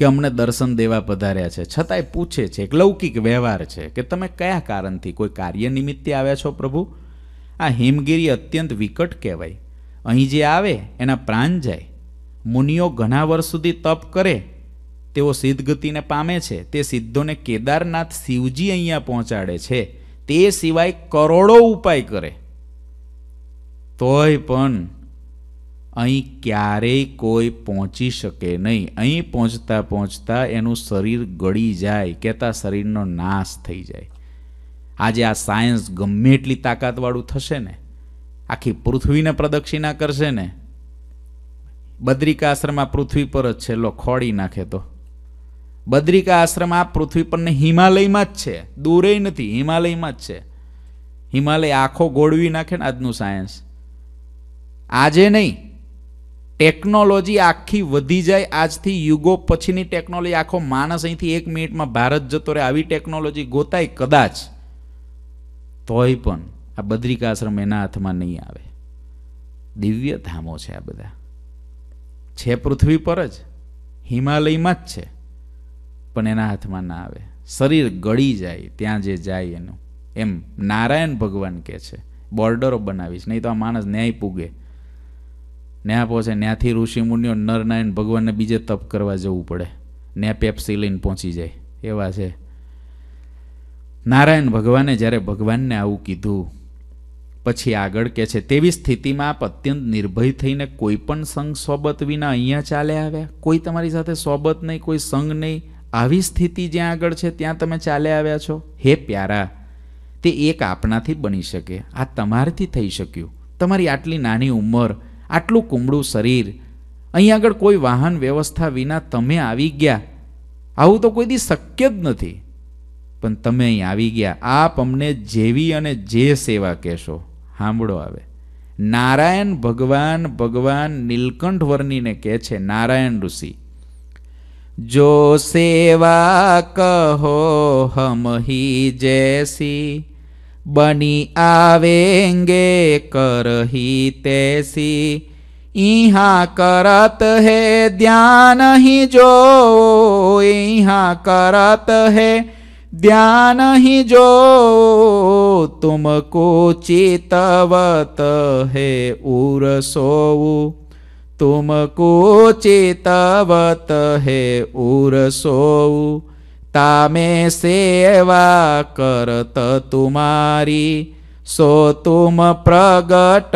કે અમને દર્શન દેવા પધાર્યા છે છતાંય પૂછે છે એક લૌકિક વ્યવહાર છે કે તમે કયા કારણથી કોઈ કાર્ય નિમિત્તે આવ્યા છો પ્રભુ આ હિમગીરી અત્યંત વિકટ કહેવાય અહીં જે આવે એના પ્રાણ જાય મુનિઓ ઘણા વર્ષ સુધી તપ કરે તેઓ સિદ્ધગતિને પામે છે તે સિદ્ધોને કેદારનાથ શિવજી અહીંયા પહોંચાડે છે તે સિવાય કરોડો ઉપાય કરે તોય પણ અહીં ક્યારેય કોઈ પહોંચી શકે નહીં અહીં પહોંચતા પહોંચતા એનું શરીર ગળી જાય કહેતા શરીરનો નાશ થઈ જાય આજે આ સાયન્સ ગમે એટલી તાકાતવાળું થશે ને આખી પૃથ્વીને પ્રદક્ષિણા કરશે ને બદ્રિકા આશ્રમ આ પૃથ્વી પર જ છે લો ખોડી નાખે તો બદ્રિકા આશ્રમ આ પૃથ્વી પર ને હિમાલયમાં જ છે દૂરે નથી હિમાલયમાં જ છે હિમાલય આખો ગોળવી નાખે ને આજનું સાયન્સ આજે નહીં ટેકનોલોજી આખી વધી જાય આજથી યુગો પછીની ટેકનોલોજી આખો માણસ અહીંથી એક મિનિટમાં ભારત જતો રહે આવી ટેકનોલોજી ગોતાય કદાચ તોય પણ આ બદ્રિકાશ્રમ એના હાથમાં નહીં આવે દિવ્ય ધામો છે આ બધા છે પૃથ્વી પર જ હિમાલયમાં જ છે પણ એના હાથમાં ના આવે શરીર ગળી જાય ત્યાં જે જાય એનું એમ નારાયણ ભગવાન કહે છે બોર્ડરો બનાવીશ નહીં તો આ માણસ ન્યાય પૂગે ન્યા પહોંચે ન્યાથી ઋષિ મુનિઓ નરનારાયણ ભગવાનને બીજે તપ કરવા જવું પડે ન્યા પેપ્સી લઈને પહોંચી જાય એવા છે નારાયણ ભગવાને જ્યારે ભગવાનને આવું કીધું પછી આગળ કે છે તેવી સ્થિતિમાં આપ અત્યંત નિર્ભય થઈને કોઈ પણ સંઘ સોબત વિના અહીંયા ચાલે આવ્યા કોઈ તમારી સાથે સોબત નહીં કોઈ સંઘ નહીં આવી સ્થિતિ જ્યાં આગળ છે ત્યાં તમે ચાલે આવ્યા છો હે પ્યારા તે એક આપણાથી બની શકે આ તમારથી થઈ શક્યું તમારી આટલી નાની ઉંમર આટલું કુમળું શરીર અહીં આગળ કોઈ વાહન વ્યવસ્થા વિના તમે આવી ગયા આવું તો કોઈ દી શક્ય જ નથી પણ તમે અહીં આવી ગયા આપ અમને જેવી અને જે સેવા કહેશો સાંભળો આવે નારાયણ ભગવાન ભગવાન નીલકંઠ વર્ણીને કહે છે નારાયણ ઋષિ જો સેવા કહો હમહી જૈસી બની આવેંગે કરહી તેસી ઈહા કરત હે ધ્યાન હી જો ઈહા કરત હે ध्यान ही जो तुमको चेतवत है उर सो तुमको चेतवत है उरसोऊ तामे सेवा करत तुम्हारी सो तुम प्रगट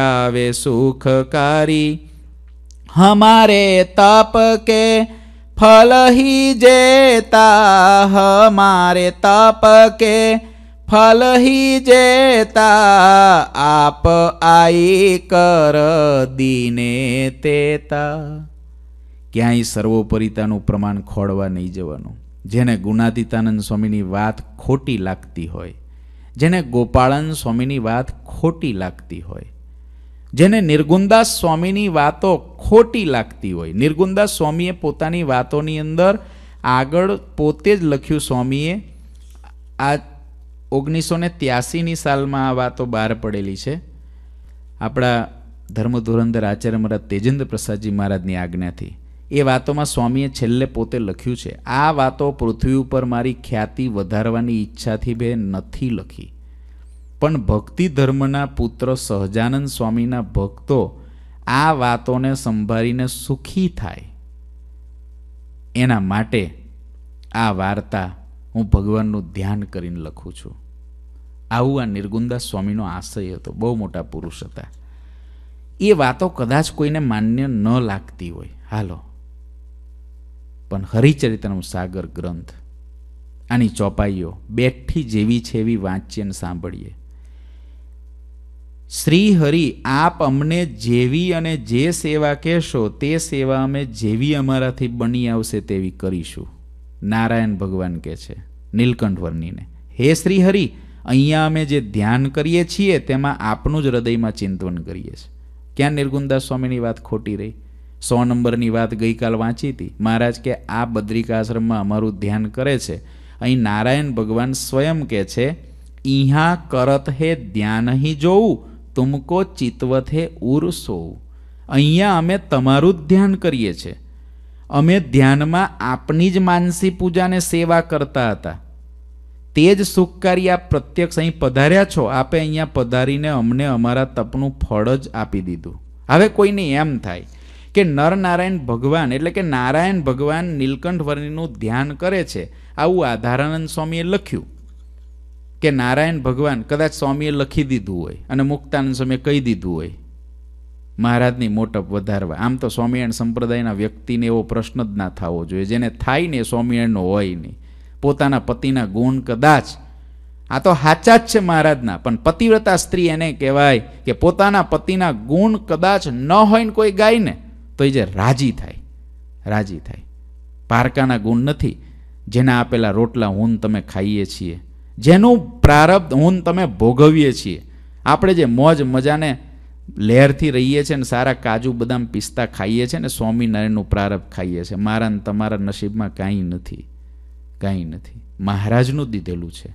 आवे सुखकारी हमारे तप के फल ही जेता हमारे તપ કે फल ही जेता आप आई कर દીને તેતા ક્યાંય સર્વોપરિતાનું પ્રમાણ ખોળવા નહીં જવાનું જેને ગુણાતીતાનંદ સ્વામીની વાત ખોટી લાગતી હોય જેને ગોપાળન સ્વામીની વાત ખોટી લાગતી હોય જેને નિર્ગુંદાસ સ્વામીની વાતો ખોટી લાગતી હોય નિર્ગુંદાસ સ્વામીએ પોતાની વાતોની અંદર આગળ પોતે જ લખ્યું સ્વામીએ આ ઓગણીસો ને ત્યાસીની સાલમાં આ વાતો બહાર પડેલી છે આપણા ધર્મધુરંદર આચાર્ય મહારાજ તેજેન્દ્ર પ્રસાદજી મહારાજની આજ્ઞાથી એ વાતોમાં સ્વામીએ છેલ્લે પોતે લખ્યું છે આ વાતો પૃથ્વી ઉપર મારી ખ્યાતિ વધારવાની ઈચ્છાથી બે નથી લખી પણ ભક્તિ ધર્મના પુત્ર સહજાનંદ સ્વામીના ભક્તો આ વાતોને સંભાળીને સુખી થાય એના માટે આ વાર્તા હું ભગવાનનું ધ્યાન કરીને લખું છું આવું આ નિર્ગુંદા સ્વામીનો આશય હતો બહુ મોટા પુરુષ હતા એ વાતો કદાચ કોઈને માન્ય ન લાગતી હોય હાલો પણ હરિચરિત્રનું સાગર ગ્રંથ આની ચોપાઈઓ બેઠી જેવી છે એવી વાંચીએ અને સાંભળીએ શ્રી હરિ આપ અમને જેવી અને જે સેવા કહેશો તે સેવા અમે જેવી અમારાથી બની આવશે તેવી કરીશું નારાયણ ભગવાન કહે છે નીલકંઠ વર્ણીને હે શ્રી હરિ અહીંયા અમે જે ધ્યાન કરીએ છીએ તેમાં આપનું જ હૃદયમાં ચિંતવન કરીએ છીએ ક્યાં નિર્ગુણદાસ સ્વામીની વાત ખોટી રહી સો નંબરની વાત ગઈકાલ વાંચી હતી મહારાજ કે આ બદ્રિકાશ્રમમાં અમારું ધ્યાન કરે છે અહીં નારાયણ ભગવાન સ્વયં કહે છે ઇહા કરત હે ધ્યાન અહીં જોવું તુમકો ચિત્વથે ઉરસો અહીંયા અમે તમારું જ ધ્યાન કરીએ છીએ અમે ધ્યાનમાં આપની જ માનસી પૂજાને સેવા કરતા હતા તે જ સુખકારી આપ પ્રત્યક્ષ અહીં પધાર્યા છો આપે અહીંયા પધારીને અમને અમારા તપનું ફળ જ આપી દીધું હવે કોઈને એમ થાય કે નરનારાયણ ભગવાન એટલે કે નારાયણ ભગવાન નીલકંઠ વર્ણિનું ધ્યાન કરે છે આવું આધારાનંદ સ્વામીએ લખ્યું કે નારાયણ ભગવાન કદાચ સ્વામીએ લખી દીધું હોય અને મુક્તાનંદ સ્વામીએ કહી દીધું હોય મહારાજની મોટપ વધારવા આમ તો સ્વામિનારાયણ સંપ્રદાયના વ્યક્તિને એવો પ્રશ્ન જ ના થવો જોઈએ જેને થાય ને સ્વામિનારાયણનો હોય નહીં પોતાના પતિના ગુણ કદાચ આ તો હાચા જ છે મહારાજના પણ પતિવ્રતા સ્ત્રી એને કહેવાય કે પોતાના પતિના ગુણ કદાચ ન હોય ને કોઈ ગાય ને તો એ જે રાજી થાય રાજી થાય પારકાના ગુણ નથી જેના આપેલા રોટલા ઊન તમે ખાઈએ છીએ જેનું પ્રારબ્ધ હું તમે ભોગવીએ છીએ આપણે જે મોજ મજાને લહેરથી રહીએ છીએ ને સારા કાજુ બદામ પિસ્તા ખાઈએ છીએ ને સ્વામિનારાયણનું પ્રારંભ ખાઈએ છીએ મારા ને તમારા નસીબમાં કાંઈ નથી કાંઈ નથી મહારાજનું દીધેલું છે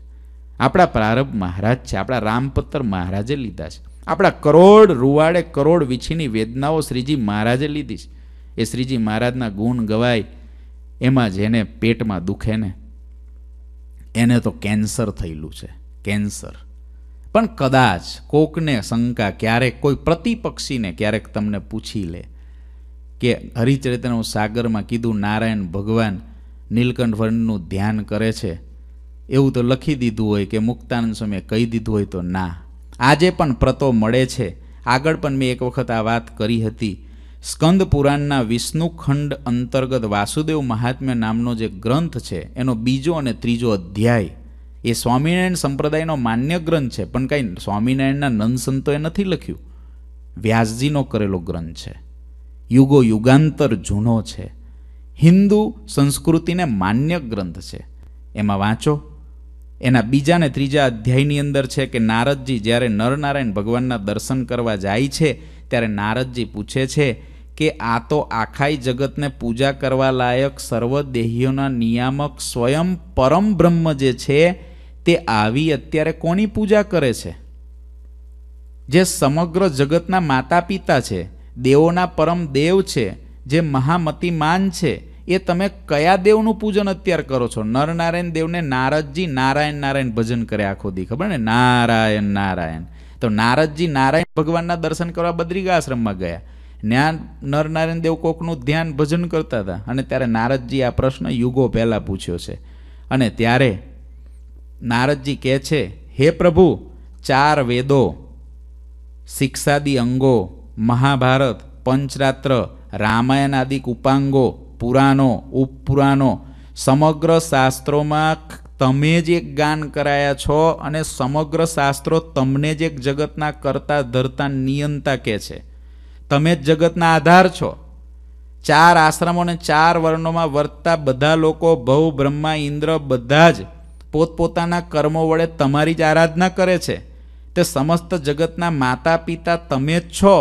આપણા પ્રારબ્ધ મહારાજ છે આપણા રામપત્ર મહારાજે લીધા છે આપણા કરોડ રૂવાડે કરોડ વિછીની વેદનાઓ શ્રીજી મહારાજે લીધી છે એ શ્રીજી મહારાજના ગુણ ગવાય એમાં જેને પેટમાં દુખે ને એને તો કેન્સર થયેલું છે કેન્સર પણ કદાચ કોકને શંકા ક્યારેક કોઈ પ્રતિપક્ષીને ક્યારેક તમને પૂછી લે કે હરિચરિત્રનું સાગરમાં કીધું નારાયણ ભગવાન નીલકંઠ વર્ણનું ધ્યાન કરે છે એવું તો લખી દીધું હોય કે મુક્તાનંદ સ્વામીએ કહી દીધું હોય તો ના આજે પણ પ્રતો મળે છે આગળ પણ મેં એક વખત આ વાત કરી હતી સ્કંદ પુરાણના વિષ્ણુખંડ અંતર્ગત વાસુદેવ મહાત્મ્ય નામનો જે ગ્રંથ છે એનો બીજો અને ત્રીજો અધ્યાય એ સ્વામિનારાયણ સંપ્રદાયનો માન્ય ગ્રંથ છે પણ કાંઈ સ્વામિનારાયણના નંદ સંતોએ નથી લખ્યું વ્યાસજીનો કરેલો ગ્રંથ છે યુગો યુગાંતર જૂનો છે હિન્દુ સંસ્કૃતિને માન્ય ગ્રંથ છે એમાં વાંચો એના બીજા ને ત્રીજા અધ્યાયની અંદર છે કે નારદજી જ્યારે નરનારાયણ ભગવાનના દર્શન કરવા જાય છે ત્યારે નારદજી પૂછે છે કે આ તો આખાઈ જગતને પૂજા કરવા લાયક સર્વ દેહીઓના નિયામક સ્વયં પરમ બ્રહ્મ જે છે તે આવી અત્યારે કોની પૂજા કરે છે જે સમગ્ર જગતના માતા પિતા છે દેવોના પરમ દેવ છે જે મહામતી માન છે એ તમે કયા દેવનું પૂજન અત્યારે કરો છો નરનારાયણ દેવને નારદજી નારાયણ નારાયણ ભજન કરે આખો દી ખબર ને નારાયણ નારાયણ તો નારદજી નારાયણ ભગવાનના દર્શન કરવા બદ્રિકા આશ્રમમાં ગયા જ્ઞાન નરનારાયણ દેવ કોકનું ધ્યાન ભજન કરતા હતા અને ત્યારે નારદજી આ પ્રશ્ન યુગો પહેલાં પૂછ્યો છે અને ત્યારે નારદજી કહે છે હે પ્રભુ ચાર વેદો શિક્ષાદી અંગો મહાભારત પંચરાત્ર રામાયણ આદિ ઉપાંગો પુરાણો ઉપપુરાણો સમગ્ર શાસ્ત્રોમાં તમે જ એક ગાન કરાયા છો અને સમગ્ર શાસ્ત્રો તમને જ એક જગતના કરતા ધરતા નિયંતા કહે છે તમે જ જગતના આધાર છો ચાર આશ્રમો અને ચાર વર્ણોમાં વર્તતા બધા લોકો ભવ બ્રહ્મા ઇન્દ્ર બધા જ પોતપોતાના કર્મો વડે તમારી જ આરાધના કરે છે તે સમસ્ત જગતના માતા પિતા તમે જ છો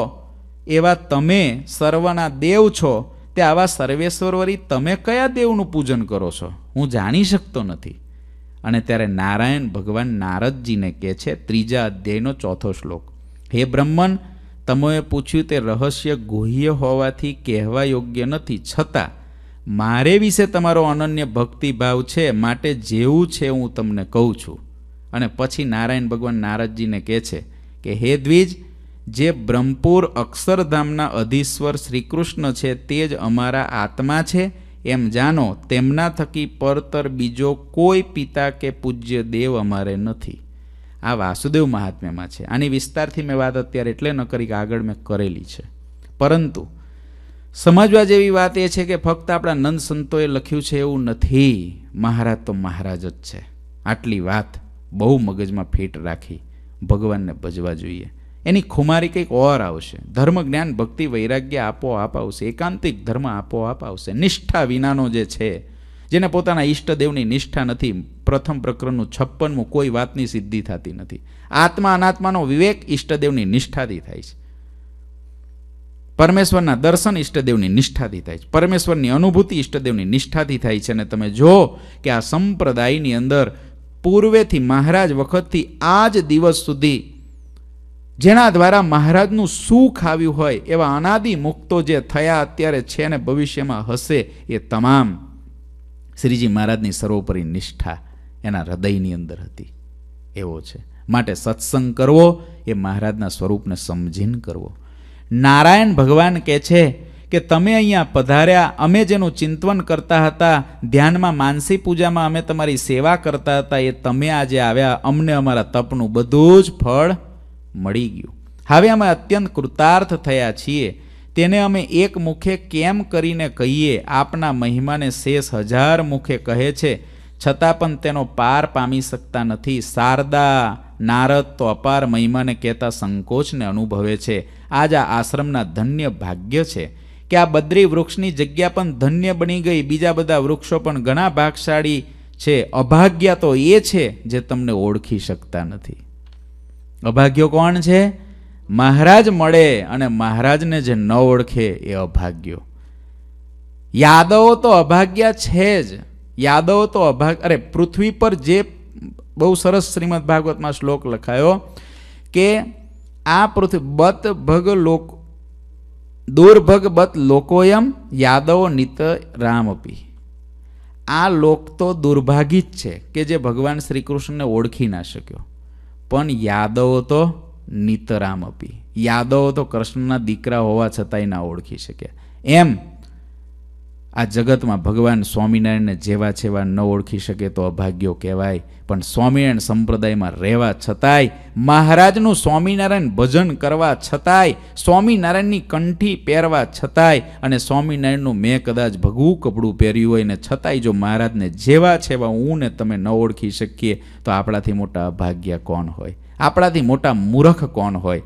એવા તમે સર્વના દેવ છો તે આવા સર્વેશ્વરવરી તમે કયા દેવનું પૂજન કરો છો હું જાણી શકતો નથી અને ત્યારે નારાયણ ભગવાન નારદજીને કહે છે ત્રીજા અધ્યાયનો ચોથો શ્લોક હે બ્રહ્મન તમોએ પૂછ્યું તે રહસ્ય ગુહ્ય હોવાથી કહેવા યોગ્ય નથી છતાં મારે વિશે તમારો અનન્ય ભક્તિભાવ છે માટે જેવું છે હું તમને કહું છું અને પછી નારાયણ ભગવાન નારદજીને કહે છે કે હે દ્વિજ જે બ્રહ્મપુર અક્ષરધામના અધીશ્વર શ્રીકૃષ્ણ છે તે જ અમારા આત્મા છે એમ જાણો તેમના થકી પરતર બીજો કોઈ પિતા કે પૂજ્ય દેવ અમારે નથી આ વાસુદેવ મહાત્મ્યમાં છે આની વિસ્તારથી મેં વાત અત્યારે એટલે ન કરી કે આગળ મેં કરેલી છે પરંતુ સમજવા જેવી વાત એ છે કે ફક્ત આપણા નંદ સંતોએ લખ્યું છે એવું નથી મહારાજ તો મહારાજ જ છે આટલી વાત બહુ મગજમાં ફિટ રાખી ભગવાનને ભજવા જોઈએ એની ખુમારી કંઈક ઓર આવશે ધર્મ જ્ઞાન ભક્તિ વૈરાગ્ય આપોઆપ આવશે એકાંતિક ધર્મ આપોઆપ આવશે નિષ્ઠા વિનાનો જે છે જેને પોતાના ઈષ્ટદેવની નિષ્ઠા નથી પ્રથમ પ્રકરણનું છપ્પનમું કોઈ વાતની સિદ્ધિ થતી નથી આત્મા અનાત્માનો વિવેક ઈષ્ટદેવની નિષ્ઠાથી થાય છે પરમેશ્વરના દર્શન ઈષ્ટદેવની નિષ્ઠાથી થાય છે પરમેશ્વરની અનુભૂતિ ઈષ્ટદેવની નિષ્ઠાથી થાય છે અને તમે જો કે આ સંપ્રદાયની અંદર પૂર્વેથી મહારાજ વખતથી આ જ દિવસ સુધી જેના દ્વારા મહારાજનું સુખ આવ્યું હોય એવા અનાદિ મુક્તો જે થયા અત્યારે છે અને ભવિષ્યમાં હશે એ તમામ શ્રીજી મહારાજની સર્વોપરી નિષ્ઠા એના હૃદયની અંદર હતી એવો છે માટે સત્સંગ કરવો એ મહારાજના સ્વરૂપને સમજીને કરવો નારાયણ ભગવાન કહે છે કે તમે અહીંયા પધાર્યા અમે જેનું ચિંતન કરતા હતા ધ્યાનમાં માનસી પૂજામાં અમે તમારી સેવા કરતા હતા એ તમે આજે આવ્યા અમને અમારા તપનું બધું જ ફળ મળી ગયું હવે અમે અત્યંત કૃતાર્થ થયા છીએ તેને અમે એક મુખે કેમ કરીને કહીએ આપના મહિમાને શેષ હજાર મુખે કહે છે છતાં પણ તેનો પાર પામી શકતા નથી શારદા નારદ તો અપાર મહિમાને કહેતા સંકોચને અનુભવે છે આજ આ આશ્રમના ધન્ય ભાગ્ય છે કે આ બદ્રી વૃક્ષની જગ્યા પણ ધન્ય બની ગઈ બીજા બધા વૃક્ષો પણ ઘણા ભાગશાળી છે અભાગ્યા તો એ છે જે તમને ઓળખી શકતા નથી અભાગ્યો કોણ છે મહારાજ મળે અને મહારાજને જે ન ઓળખે એ અભાગ્યો યાદવો તો અભાગ્યા છે જ યાદવો તો અભાગ અરે પૃથ્વી પર જે બહુ સરસ શ્રીમદ ભાગવતમાં શ્લોક લખાયો કે આ પૃથ્વી બત ભગ લોક દુર્ભગ બત લોકોયમ યાદવો નિત રામ અપી આ લોક તો દુર્ભાગી જ છે કે જે ભગવાન શ્રી કૃષ્ણને ઓળખી ના શક્યો પણ યાદવો તો નિતરામ અપી યાદવ તો કૃષ્ણના દીકરા હોવા છતાંય ના ઓળખી શક્યા એમ આ જગતમાં ભગવાન સ્વામિનારાયણને જેવા છેવા ન ઓળખી શકે તો અભાગ્યો કહેવાય પણ સ્વામિનારાયણ સંપ્રદાયમાં રહેવા છતાંય મહારાજનું સ્વામિનારાયણ ભજન કરવા છતાંય સ્વામિનારાયણની કંઠી પહેરવા છતાંય અને સ્વામિનારાયણનું મેં કદાચ ભગવું કપડું પહેર્યું હોય ને છતાંય જો મહારાજને જેવા છેવા હું ને તમે ન ઓળખી શકીએ તો આપણાથી મોટા અભાગ્ય કોણ હોય આપણાથી મોટા મૂરખ કોણ હોય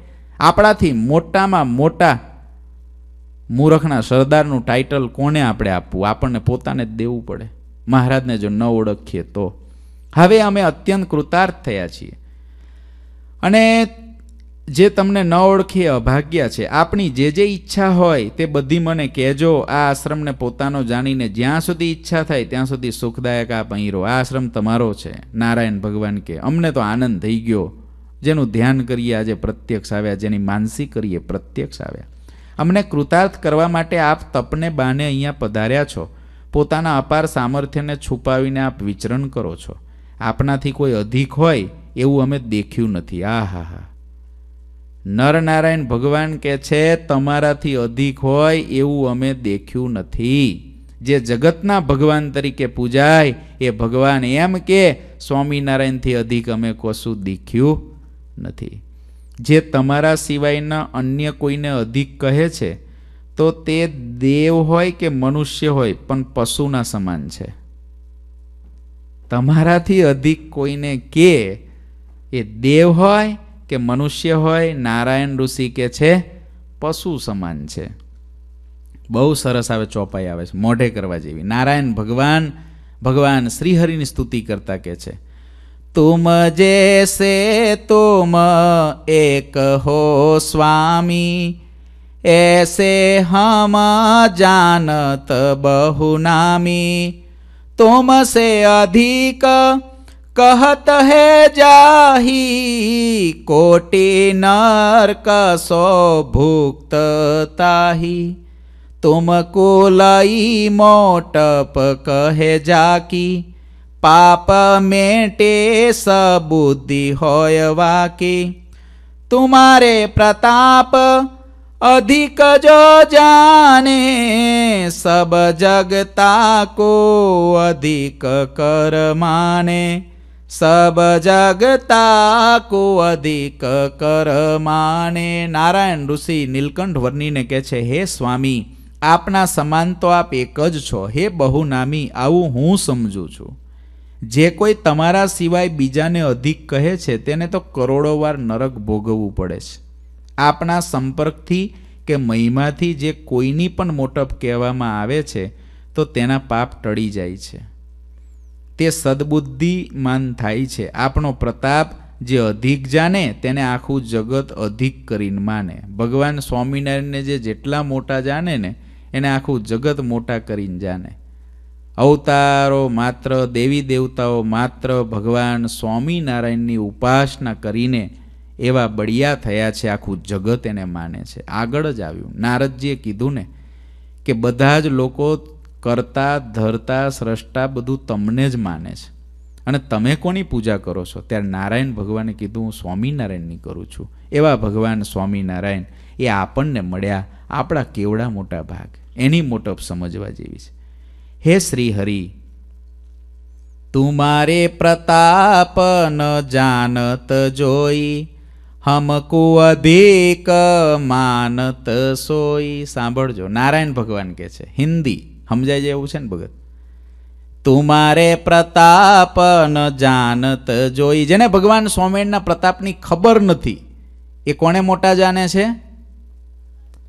આપણાથી મોટામાં મોટા મૂરખના સરદારનું ટાઇટલ કોને આપણે આપવું આપણને પોતાને જ દેવું પડે મહારાજને જો ન ઓળખીએ તો હવે અમે અત્યંત કૃતાર્થ થયા છીએ અને જે તમને ન ઓળખીએ અભાગ્યા છે આપણી જે જે ઈચ્છા હોય તે બધી મને કહેજો આ આશ્રમને પોતાનો જાણીને જ્યાં સુધી ઈચ્છા થાય ત્યાં સુધી સુખદાયક આપ અહીં રહો આ આશ્રમ તમારો છે નારાયણ ભગવાન કે અમને તો આનંદ થઈ ગયો જેનું ધ્યાન કરીએ આજે પ્રત્યક્ષ આવ્યા જેની માનસી કરીએ પ્રત્યક્ષ આવ્યા અમને કૃતાર્થ કરવા માટે આપ તપને બાને અહીંયા પધાર્યા છો પોતાના અપાર સામર્થ્યને છુપાવીને આપ વિચરણ કરો છો આપનાથી કોઈ અધિક હોય એવું અમે દેખ્યું નથી આ હા હા નરનારાયણ ભગવાન કહે છે તમારાથી અધિક હોય એવું અમે દેખ્યું નથી જે જગતના ભગવાન તરીકે પૂજાય એ ભગવાન એમ કે સ્વામિનારાયણથી અધિક અમે કશું દેખ્યું નથી જે તમારા સિવાયના અન્ય કોઈને અધિક કહે છે તો તે દેવ હોય કે મનુષ્ય હોય પણ પશુના સમાન છે તમારાથી અધિક કોઈને કે એ દેવ હોય કે મનુષ્ય હોય નારાયણ ઋષિ કે છે પશુ સમાન છે બહુ સરસ આવે ચોપાઈ આવે છે મોઢે કરવા જેવી નારાયણ ભગવાન ભગવાન શ્રીહરિની સ્તુતિ કરતા કહે છે तुम जैसे तुम एक हो स्वामी ऐसे हम जानत बहुनामी तुम से अधिक कहत है जाही कोटि नरक सो भुक्तताही तुम कुलई मोटप कहे जाकी પાપ મેટે સબુદ્ધિ હોય વાકી તુમારે પ્રતાપ અધિક जो जाने सब जगता को अधिक कर माने सब जगता को अधिक कर માને નારાયણ ઋષિ નીલકંઠ વર્ણીને કહે છે હે સ્વામી આપના સમાન તો આપ એક જ છો હે બહુનામી આવું હું સમજું છું જે કોઈ તમારા સિવાય બીજાને અધિક કહે છે તેને તો કરોડો વાર નરક ભોગવવું પડે છે આપણા સંપર્કથી કે મહિમાથી જે કોઈની પણ મોટપ કહેવામાં આવે છે તો તેના પાપ ટળી જાય છે તે સદબુદ્ધિમાન થાય છે આપણો પ્રતાપ જે અધિક જાણે તેને આખું જગત અધિક કરીને માને ભગવાન સ્વામિનારાયણને જે જેટલા મોટા જાણે ને એને આખું જગત મોટા કરીને જાણે અવતારો માત્ર દેવી દેવતાઓ માત્ર ભગવાન સ્વામિનારાયણની ઉપાસના કરીને એવા બળિયા થયા છે આખું જગત એને માને છે આગળ જ આવ્યું નારદજીએ કીધું ને કે બધા જ લોકો કરતા ધરતા સ્રષ્ટા બધું તમને જ માને છે અને તમે કોની પૂજા કરો છો ત્યારે નારાયણ ભગવાને કીધું હું સ્વામિનારાયણની કરું છું એવા ભગવાન સ્વામિનારાયણ એ આપણને મળ્યા આપણા કેવડા મોટા ભાગ એની મોટપ સમજવા જેવી છે હે શ્રી હરિ તુમારે પ્રતાપ ન જાનત જોઈ હમકુ અધિક માનત સોઈ સાંભળજો નારાયણ ભગવાન કહે છે હિન્દી સમજાય જેવું છે ને ભગત તુમારે પ્રતાપ ન જાનત જોઈ જેને ભગવાન સ્વામિનારાયણના પ્રતાપની ખબર નથી એ કોને મોટા જાણે છે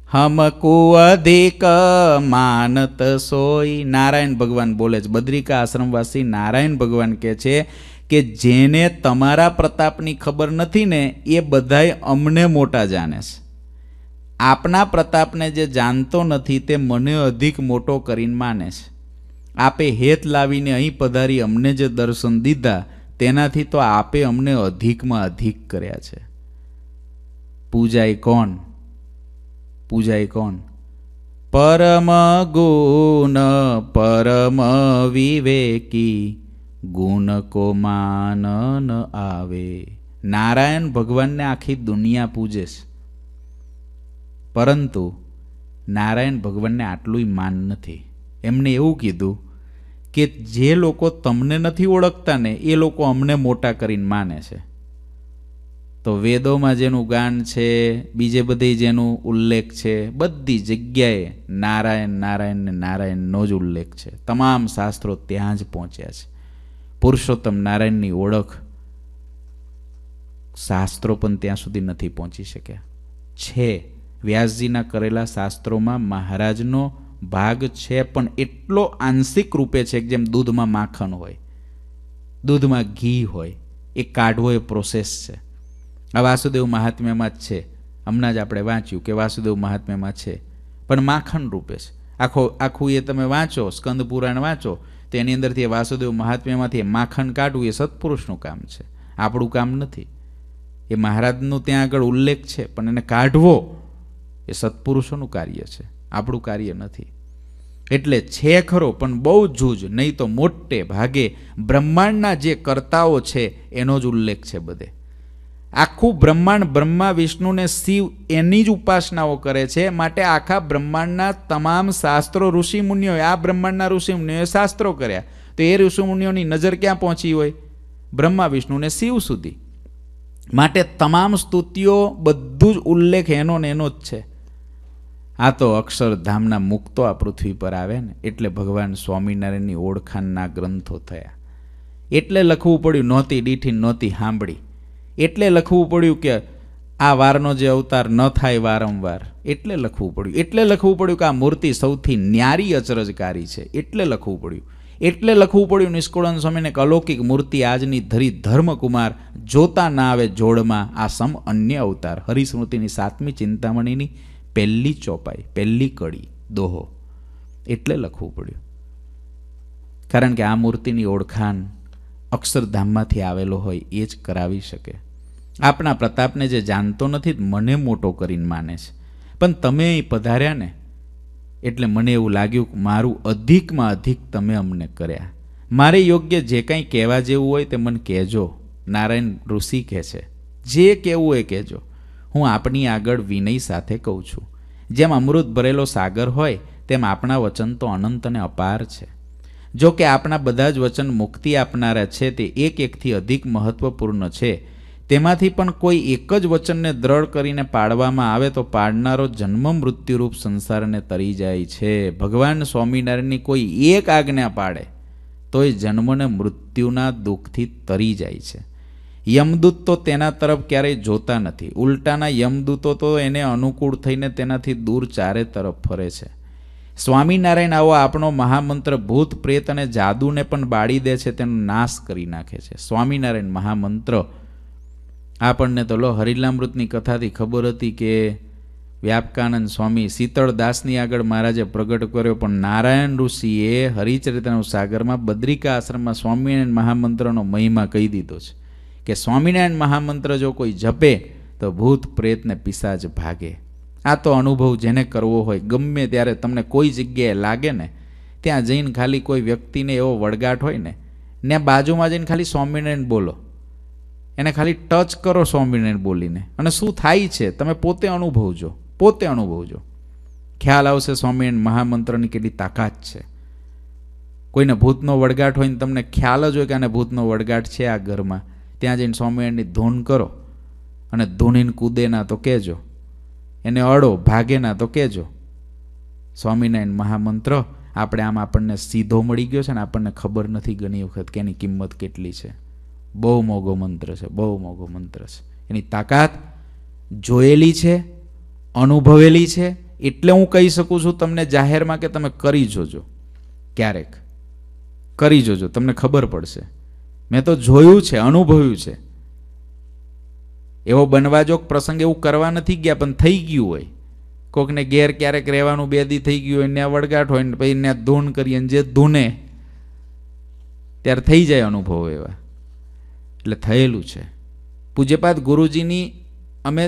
हमको अधिक માનત સોય નારાયણ ભગવાન બોલે છે બદ્રિકા આશ્રમવાસી નારાયણ ભગવાન કહે છે કે જેને તમારા પ્રતાપની ખબર નથી ને એ બધાય અમને મોટા જાણે છે આપના પ્રતાપને જે જાણતો નથી તે મને અધિક મોટો કરીને માને છે આપે હેત લાવીને અહીં પધારી અમને જે દર્શન દીધા તેનાથી તો આપે અમને અધિકમાં અધિક કર્યા છે પૂજાય કોણ પૂજાય કોણ પરમ ગુણ પરમ વિવેકી ગુણ કો માન ન આવે નારાયણ ભગવાનને આખી દુનિયા પૂજે છે પરંતુ નારાયણ ભગવાનને આટલું માન નથી એમને એવું કીધું કે જે લોકો તમને નથી ઓળખતા ને એ લોકો અમને મોટા કરીને માને છે તો વેદોમાં જેનું ગાન છે બીજે બધી જેનું ઉલ્લેખ છે બધી જગ્યાએ નારાયણ નારાયણ ને નારાયણનો જ ઉલ્લેખ છે તમામ શાસ્ત્રો ત્યાં જ પહોંચ્યા છે પુરુષોત્તમ નારાયણની ઓળખ શાસ્ત્રો પણ ત્યાં સુધી નથી પહોંચી શક્યા છે વ્યાસજીના કરેલા શાસ્ત્રોમાં મહારાજનો ભાગ છે પણ એટલો આંશિક રૂપે છે કે જેમ દૂધમાં માખણ હોય દૂધમાં ઘી હોય એ કાઢવો એ પ્રોસેસ છે આ વાસુદેવ મહાત્મ્યમાં જ છે હમણાં જ આપણે વાંચ્યું કે વાસુદેવ મહાત્મ્યમાં છે પણ માખણ રૂપે છે આખો આખું એ તમે વાંચો સ્કંદ પુરાણ વાંચો તો એની અંદરથી એ વાસુદેવ મહાત્મ્યમાંથી માખણ કાઢવું એ સત્પુરુષનું કામ છે આપણું કામ નથી એ મહારાજનું ત્યાં આગળ ઉલ્લેખ છે પણ એને કાઢવો એ સત્પુરુષોનું કાર્ય છે આપણું કાર્ય નથી એટલે છે ખરો પણ બહુ જૂજ નહીં તો મોટે ભાગે બ્રહ્માંડના જે કર્તાઓ છે એનો જ ઉલ્લેખ છે બધે આખું બ્રહ્માંડ બ્રહ્મા વિષ્ણુને શિવ એની જ ઉપાસનાઓ કરે છે માટે આખા બ્રહ્માંડના તમામ શાસ્ત્રો ઋષિમુનિઓએ આ બ્રહ્માંડના ઋષિમુનિઓએ શાસ્ત્રો કર્યા તો એ ઋષિમુનિઓની નજર ક્યાં પહોંચી હોય બ્રહ્મા વિષ્ણુને શિવ સુધી માટે તમામ સ્તુતિઓ બધું જ ઉલ્લેખ એનો ને એનો જ છે આ તો અક્ષરધામના મુક્તો આ પૃથ્વી પર આવે ને એટલે ભગવાન સ્વામિનારાયણની ઓળખાણના ગ્રંથો થયા એટલે લખવું પડ્યું નહોતી ડીઠી નહોતી સાંભળી એટલે લખવું પડ્યું કે આ વારનો જે અવતાર ન થાય વારંવાર એટલે લખવું પડ્યું એટલે લખવું પડ્યું કે આ મૂર્તિ સૌથી ન્યારી અચરજકારી છે એટલે લખવું પડ્યું એટલે લખવું પડ્યું નિષ્કુળન સ્વામીને એક અલૌકિક મૂર્તિ આજની ધરી ધર્મકુમાર જોતા ના આવે જોડમાં આ સમ અન્ય અવતાર હરિસ્મૃતિની સાતમી ચિંતામણીની પહેલી ચોપાઈ પહેલી કડી દોહો એટલે લખવું પડ્યું કારણ કે આ મૂર્તિની ઓળખાણ અક્ષરધામમાંથી આવેલો હોય એ જ કરાવી શકે આપણા પ્રતાપને જે જાણતો નથી મને મોટો કરીને માને છે પણ તમે પધાર્યા ને એટલે મને એવું લાગ્યું કે મારું અધિકમાં અધિક તમે અમને કર્યા મારે યોગ્ય જે કાંઈ કહેવા જેવું હોય તે મને કહેજો નારાયણ ઋષિ કહે છે જે કહેવું એ કહેજો હું આપણી આગળ વિનય સાથે કહું છું જેમ અમૃત ભરેલો સાગર હોય તેમ આપણા વચન તો અનંત અને અપાર છે જો કે આપણા બધા જ વચન મુક્તિ આપનારા છે તે એક એકથી અધિક મહત્વપૂર્ણ છે તેમાંથી પણ કોઈ એક જ વચનને દ્રઢ કરીને પાડવામાં આવે તો પાડનારો જન્મ મૃત્યુરૂપ સંસારને તરી જાય છે ભગવાન સ્વામિનારાયણની કોઈ એક આજ્ઞા પાડે તો એ જન્મને મૃત્યુના દુઃખથી તરી જાય છે યમદૂત તો તેના તરફ ક્યારેય જોતા નથી ઉલટાના યમદૂતો તો એને અનુકૂળ થઈને તેનાથી દૂર ચારે તરફ ફરે છે સ્વામિનારાયણ આવો આપણો મહામંત્ર ભૂત પ્રેત અને જાદુને પણ બાળી દે છે તેનો નાશ કરી નાખે છે સ્વામિનારાયણ મહામંત્ર આપણને તો લો હરિલામૃતની કથાથી ખબર હતી કે વ્યાપકાનંદ સ્વામી શીતળદાસની આગળ મહારાજે પ્રગટ કર્યો પણ નારાયણ ઋષિએ હરિચરિત્રનું સાગરમાં બદ્રિકા આશ્રમમાં સ્વામિનારાયણ મહામંત્રનો મહિમા કહી દીધો છે કે સ્વામિનારાયણ મહામંત્ર જો કોઈ જપે તો ભૂત પ્રેતને પિસાજ ભાગે આ તો અનુભવ જેને કરવો હોય ગમે ત્યારે તમને કોઈ જગ્યાએ લાગે ને ત્યાં જઈને ખાલી કોઈ વ્યક્તિને એવો વળગાટ હોય ને ને બાજુમાં જઈને ખાલી સ્વામિનારાયણ બોલો એને ખાલી ટચ કરો સ્વામિનારાયણ બોલીને અને શું થાય છે તમે પોતે અનુભવજો પોતે અનુભવજો ખ્યાલ આવશે સ્વામિનારાયણ મહામંત્રની કેટલી તાકાત છે કોઈને ભૂતનો વળગાટ હોય ને તમને ખ્યાલ જ હોય કે આને ભૂતનો વળગાટ છે આ ઘરમાં ત્યાં જઈને સ્વામિનારાયણની ધૂન કરો અને ધૂનીને કૂદેના તો કહેજો એને અડો ભાગેના તો કહેજો સ્વામિનારાયણ મહામંત્ર આપણે આમ આપણને સીધો મળી ગયો છે ને આપણને ખબર નથી ઘણી વખત કે એની કિંમત કેટલી છે બહુ મોગો મંત્ર છે બહુ મોગો મંત્ર છે એની તાકાત જોયેલી છે અનુભવેલી છે એટલે હું કહી શકું છું તમને જાહેરમાં કે તમે કરી જોજો ક્યારેક કરી જોજો તમને ખબર પડશે મેં તો જોયું છે અનુભવ્યું છે એવો બનવાજોગ પ્રસંગ એવું કરવા નથી ગયા પણ થઈ ગયું હોય કોકને ઘેર ક્યારેક રહેવાનું બેદી થઈ ગયું હોય ત્યાં વળગાટ હોય ને પછી ત્યાં ધૂન કરીએ જે ધૂને ત્યારે થઈ જાય અનુભવ એવા એટલે થયેલું છે પૂજ્યપાદ ગુરુજીની અમે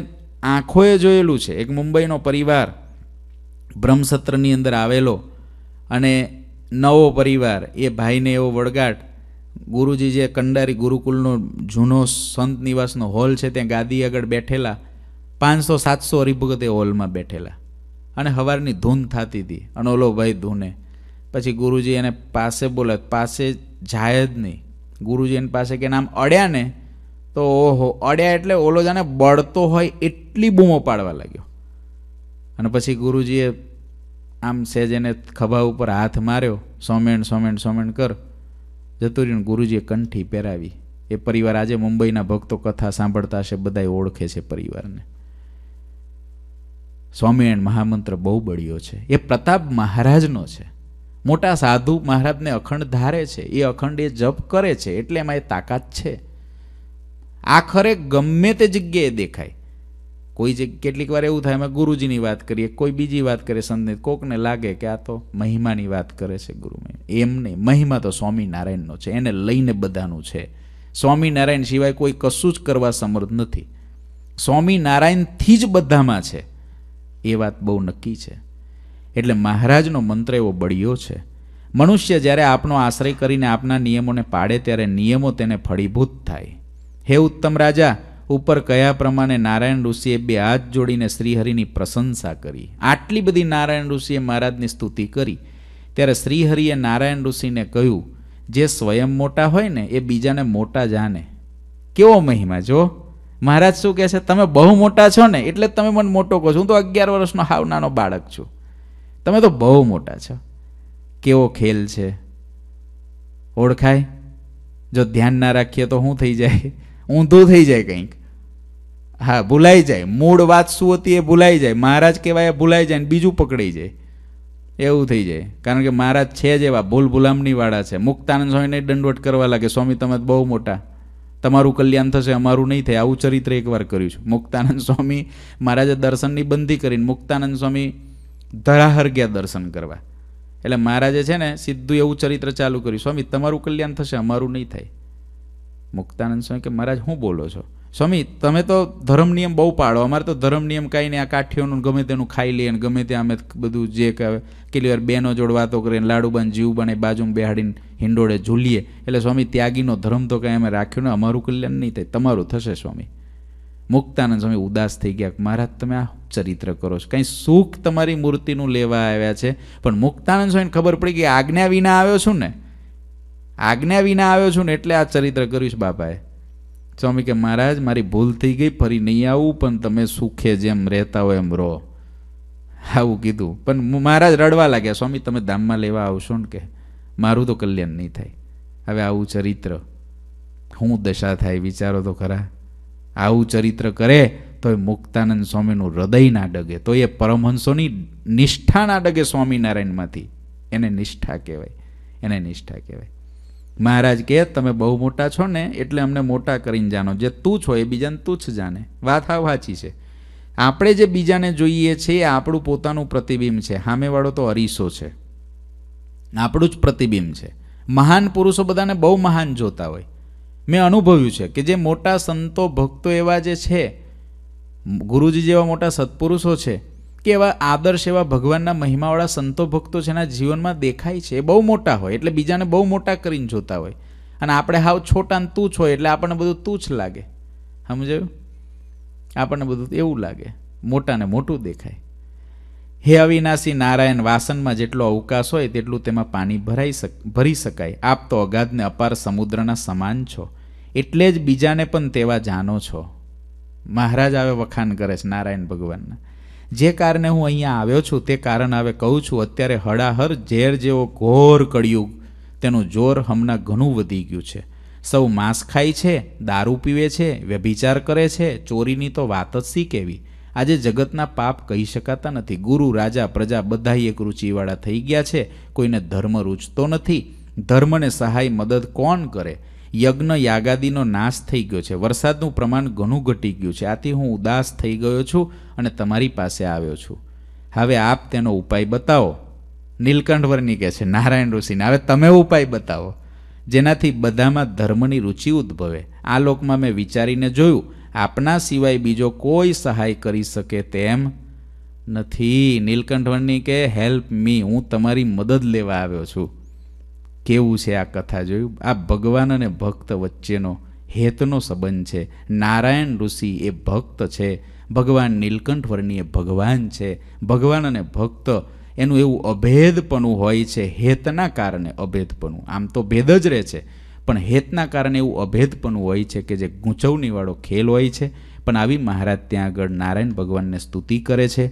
આંખોએ જોયેલું છે એક મુંબઈનો પરિવાર બ્રહ્મસત્રની અંદર આવેલો અને નવો પરિવાર એ ભાઈને એવો વળગાટ ગુરુજી જે કંડારી ગુરુકુલનો જૂનો સંત નિવાસનો હોલ છે ત્યાં ગાદી આગળ બેઠેલા પાંચસો સાતસો હરિભગત એ હોલમાં બેઠેલા અને હવારની ધૂન થતી હતી અને ઓલો ભાઈ ધૂને પછી ગુરુજી એને પાસે બોલે પાસે જાય જ નહીં ગુરુજી એની પાસે કે નામ અડ્યા ને તો ઓહો અડ્યા એટલે ઓલો જાણે બળતો હોય એટલી બૂમો પાડવા લાગ્યો અને પછી ગુરુજીએ આમ સેજ એને ખભા ઉપર હાથ માર્યો સોમેણ સોમેણ સોમેણ કર જતુરીને ગુરુજીએ કંઠી પહેરાવી એ પરિવાર આજે મુંબઈના ભક્તો કથા સાંભળતા હશે બધા ઓળખે છે પરિવારને સ્વામિનારાયણ મહામંત્ર બહુ બળ્યો છે એ પ્રતાપ મહારાજનો છે મોટા સાધુ મહારાજને અખંડ ધારે છે એ અખંડ એ જપ કરે છે એટલે એમાં એ તાકાત છે આખરે ગમે તે જગ્યાએ દેખાય કોઈ જે કેટલીક વાર એવું થાય અમે ગુરુજીની વાત કરીએ કોઈ બીજી વાત કરે સંતની કોકને લાગે કે આ તો મહિમાની વાત કરે છે ગુરુ એમ નહીં મહિમા તો સ્વામિનારાયણનો છે એને લઈને બધાનું છે સ્વામિનારાયણ સિવાય કોઈ કશું જ કરવા સમર્થ નથી સ્વામિનારાયણથી જ બધામાં છે એ વાત બહુ નક્કી છે એટલે મહારાજનો મંત્ર એવો બળ્યો છે મનુષ્ય જ્યારે આપનો આશ્રય કરીને આપના નિયમોને પાડે ત્યારે નિયમો તેને ફળીભૂત થાય હે ઉત્તમ રાજા ઉપર કયા પ્રમાણે નારાયણ ઋષિએ બે હાથ જોડીને શ્રીહરિની પ્રશંસા કરી આટલી બધી નારાયણ ઋષિએ મહારાજની સ્તુતિ કરી ત્યારે શ્રીહરિએ નારાયણ ઋષિને કહ્યું જે સ્વયં મોટા હોય ને એ બીજાને મોટા જાણે કેવો મહિમા જો મહારાજ શું કહે છે તમે બહુ મોટા છો ને એટલે તમે મને મોટો કહો છો હું તો અગિયાર વર્ષનો હાવ નાનો બાળક છું તમે તો બહુ મોટા છો કેવો ખેલ છે ઓળખાય જો ધ્યાન ના રાખીએ તો શું થઈ જાય ઊંધું થઈ જાય કંઈક હા ભૂલાઈ જાય મૂળ વાત શું હતી એ ભૂલાઈ જાય મહારાજ કહેવાય ભૂલાઈ જાય ને બીજું પકડી જાય એવું થઈ જાય કારણ કે મહારાજ છે જ એવા ભૂલ ભૂલામણી વાળા છે મુક્તાનંદ સ્વામીને દંડવટ કરવા લાગે સ્વામી તમે બહુ મોટા તમારું કલ્યાણ થશે અમારું નહીં થાય આવું ચરિત્ર એકવાર કર્યું છે મુક્તાનંદ સ્વામી મહારાજે દર્શનની બંધી કરીને મુક્તાનંદ સ્વામી ધરાહર ગયા દર્શન કરવા એટલે મહારાજે છે ને સીધું એવું ચરિત્ર ચાલુ કર્યું સ્વામી તમારું કલ્યાણ થશે અમારું નહીં થાય મુક્તાનંદ સ્વામી કે મહારાજ હું બોલો છો સ્વામી તમે તો ધર્મ નિયમ બહુ પાડો અમારે તો ધર્મ નિયમ કાંઈ નહીં આ કાઠીઓનું ગમે તેનું ખાઈ લઈએ ને ગમે ત્યાં અમે બધું જે કહે કેટલી વાર બેનો જોડ વાતો કરીને લાડુબાન જીવ બને બાજુમાં બેહાડીને હિંડોળે ઝૂલીએ એટલે સ્વામી ત્યાગીનો ધર્મ તો કાંઈ અમે રાખ્યો ને અમારું કલ્યાણ નહીં થાય તમારું થશે સ્વામી મુક્તાનંદ સ્વામી ઉદાસ થઈ ગયા મહારાજ તમે આ ચરિત્ર કરો છો કંઈ સુખ તમારી મૂર્તિનું લેવા આવ્યા છે પણ મુક્તાનંદ સ્વામીને ખબર પડી કે આજ્ઞા વિના આવ્યો છું ને આજ્ઞા વિના આવ્યો છું ને એટલે આ ચરિત્ર કર્યું છે બાપાએ સ્વામી કે મહારાજ મારી ભૂલ થઈ ગઈ ફરી નહીં આવું પણ તમે સુખે જેમ રહેતા હોય એમ રહો આવું કીધું પણ મહારાજ રડવા લાગ્યા સ્વામી તમે ધામમાં લેવા આવશો ને કે મારું તો કલ્યાણ નહીં થાય હવે આવું ચરિત્ર હું દશા થાય વિચારો તો ખરા આવું ચરિત્ર કરે તો એ મુક્તાનંદ સ્વામીનું હૃદય ના ડગે તો એ પરમહંસોની નિષ્ઠા ના ડગે સ્વામિનારાયણમાંથી એને નિષ્ઠા કહેવાય એને નિષ્ઠા કહેવાય મહારાજ કહે તમે બહુ મોટા છો ને એટલે અમને મોટા કરીને જાણો જે તું છો એ બીજાને તું જ જાણે વાત હા વાંચી છે આપણે જે બીજાને જોઈએ છે એ આપણું પોતાનું પ્રતિબિંબ છે સામેવાળો તો અરીસો છે આપણું જ પ્રતિબિંબ છે મહાન પુરુષો બધાને બહુ મહાન જોતા હોય મેં અનુભવ્યું છે કે જે મોટા સંતો ભક્તો એવા જે છે ગુરુજી જેવા મોટા સત્પુરુષો છે કે એવા આદર્શ એવા ભગવાનના મહિમાવાળા સંતો ભક્તો જેના જીવનમાં દેખાય છે એ બહુ મોટા હોય એટલે બીજાને બહુ મોટા કરીને જોતા હોય અને આપણે હાવ છોટા ને તું હોય એટલે આપણને બધું તું જ લાગે સમજાયું આપણને બધું એવું લાગે મોટાને મોટું દેખાય હે અવિનાશી નારાયણ વાસનમાં જેટલો અવકાશ હોય તેટલું તેમાં પાણી ભરાઈ શક ભરી શકાય આપ તો અગાધને અપાર સમુદ્રના સમાન છો એટલે જ બીજાને પણ તેવા જાણો છો મહારાજ આવે વખાણ કરે છે નારાયણ ભગવાનના જે કારણે હું અહીંયા આવ્યો છું તે કારણ હવે કહું છું અત્યારે હડાહર ઝેર જેવો ઘોર કળિયુગ તેનું જોર હમણાં ઘણું વધી ગયું છે સૌ માંસ ખાય છે દારૂ પીવે છે વ્યભિચાર કરે છે ચોરીની તો વાત જ શી કેવી આજે જગતના પાપ કહી શકાતા નથી ગુરુ રાજા પ્રજા બધા એક રૂચિવાળા થઈ ગયા છે કોઈને ધર્મ રૂચતો નથી ધર્મને સહાય મદદ કોણ કરે યજ્ઞ યાગાદીનો નાશ થઈ ગયો છે વરસાદનું પ્રમાણ ઘણું ઘટી ગયું છે આથી હું ઉદાસ થઈ ગયો છું અને તમારી પાસે આવ્યો છું હવે આપ તેનો ઉપાય બતાવો નીલકંઠવર્ણી કહે છે નારાયણ ઋષિને હવે તમે ઉપાય બતાવો જેનાથી બધામાં ધર્મની રુચિ ઉદ્ભવે આ લોકમાં મેં વિચારીને જોયું આપના સિવાય બીજો કોઈ સહાય કરી શકે તેમ નથી નીલકંઠવર્ણી કે હેલ્પ મી હું તમારી મદદ લેવા આવ્યો છું કેવું છે આ કથા જોયું આ ભગવાન અને ભક્ત વચ્ચેનો હેતનો સંબંધ છે નારાયણ ઋષિ એ ભક્ત છે ભગવાન નીલકંઠ વર્ણી એ ભગવાન છે ભગવાન અને ભક્ત એનું એવું અભેદપણું હોય છે હેતના કારણે અભેદપણું આમ તો ભેદ જ રહે છે પણ હેતના કારણે એવું અભેદપણું હોય છે કે જે ગૂંચવણીવાળો ખેલ હોય છે પણ આવી મહારાજ ત્યાં આગળ નારાયણ ભગવાનને સ્તુતિ કરે છે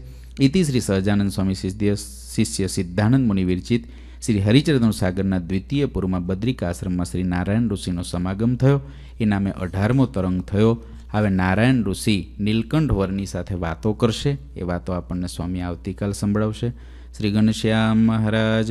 ઇતિ શ્રી સહજાનંદ સ્વામી શિષ્ય શિષ્ય સિદ્ધાનંદ મુનિ વિરચિત શ્રી હરિચંદ્ર સાગરના દ્વિતીય પૂર્વમાં બદ્રિક આશ્રમમાં શ્રી નારાયણ ઋષિનો સમાગમ થયો એ નામે અઢારમો તરંગ થયો હવે નારાયણ ઋષિ નીલકંઠ વરની સાથે વાતો કરશે એ વાતો આપણને સ્વામી આવતીકાલ સંભળાવશે શ્રી ઘનશ્યામ મહારાજ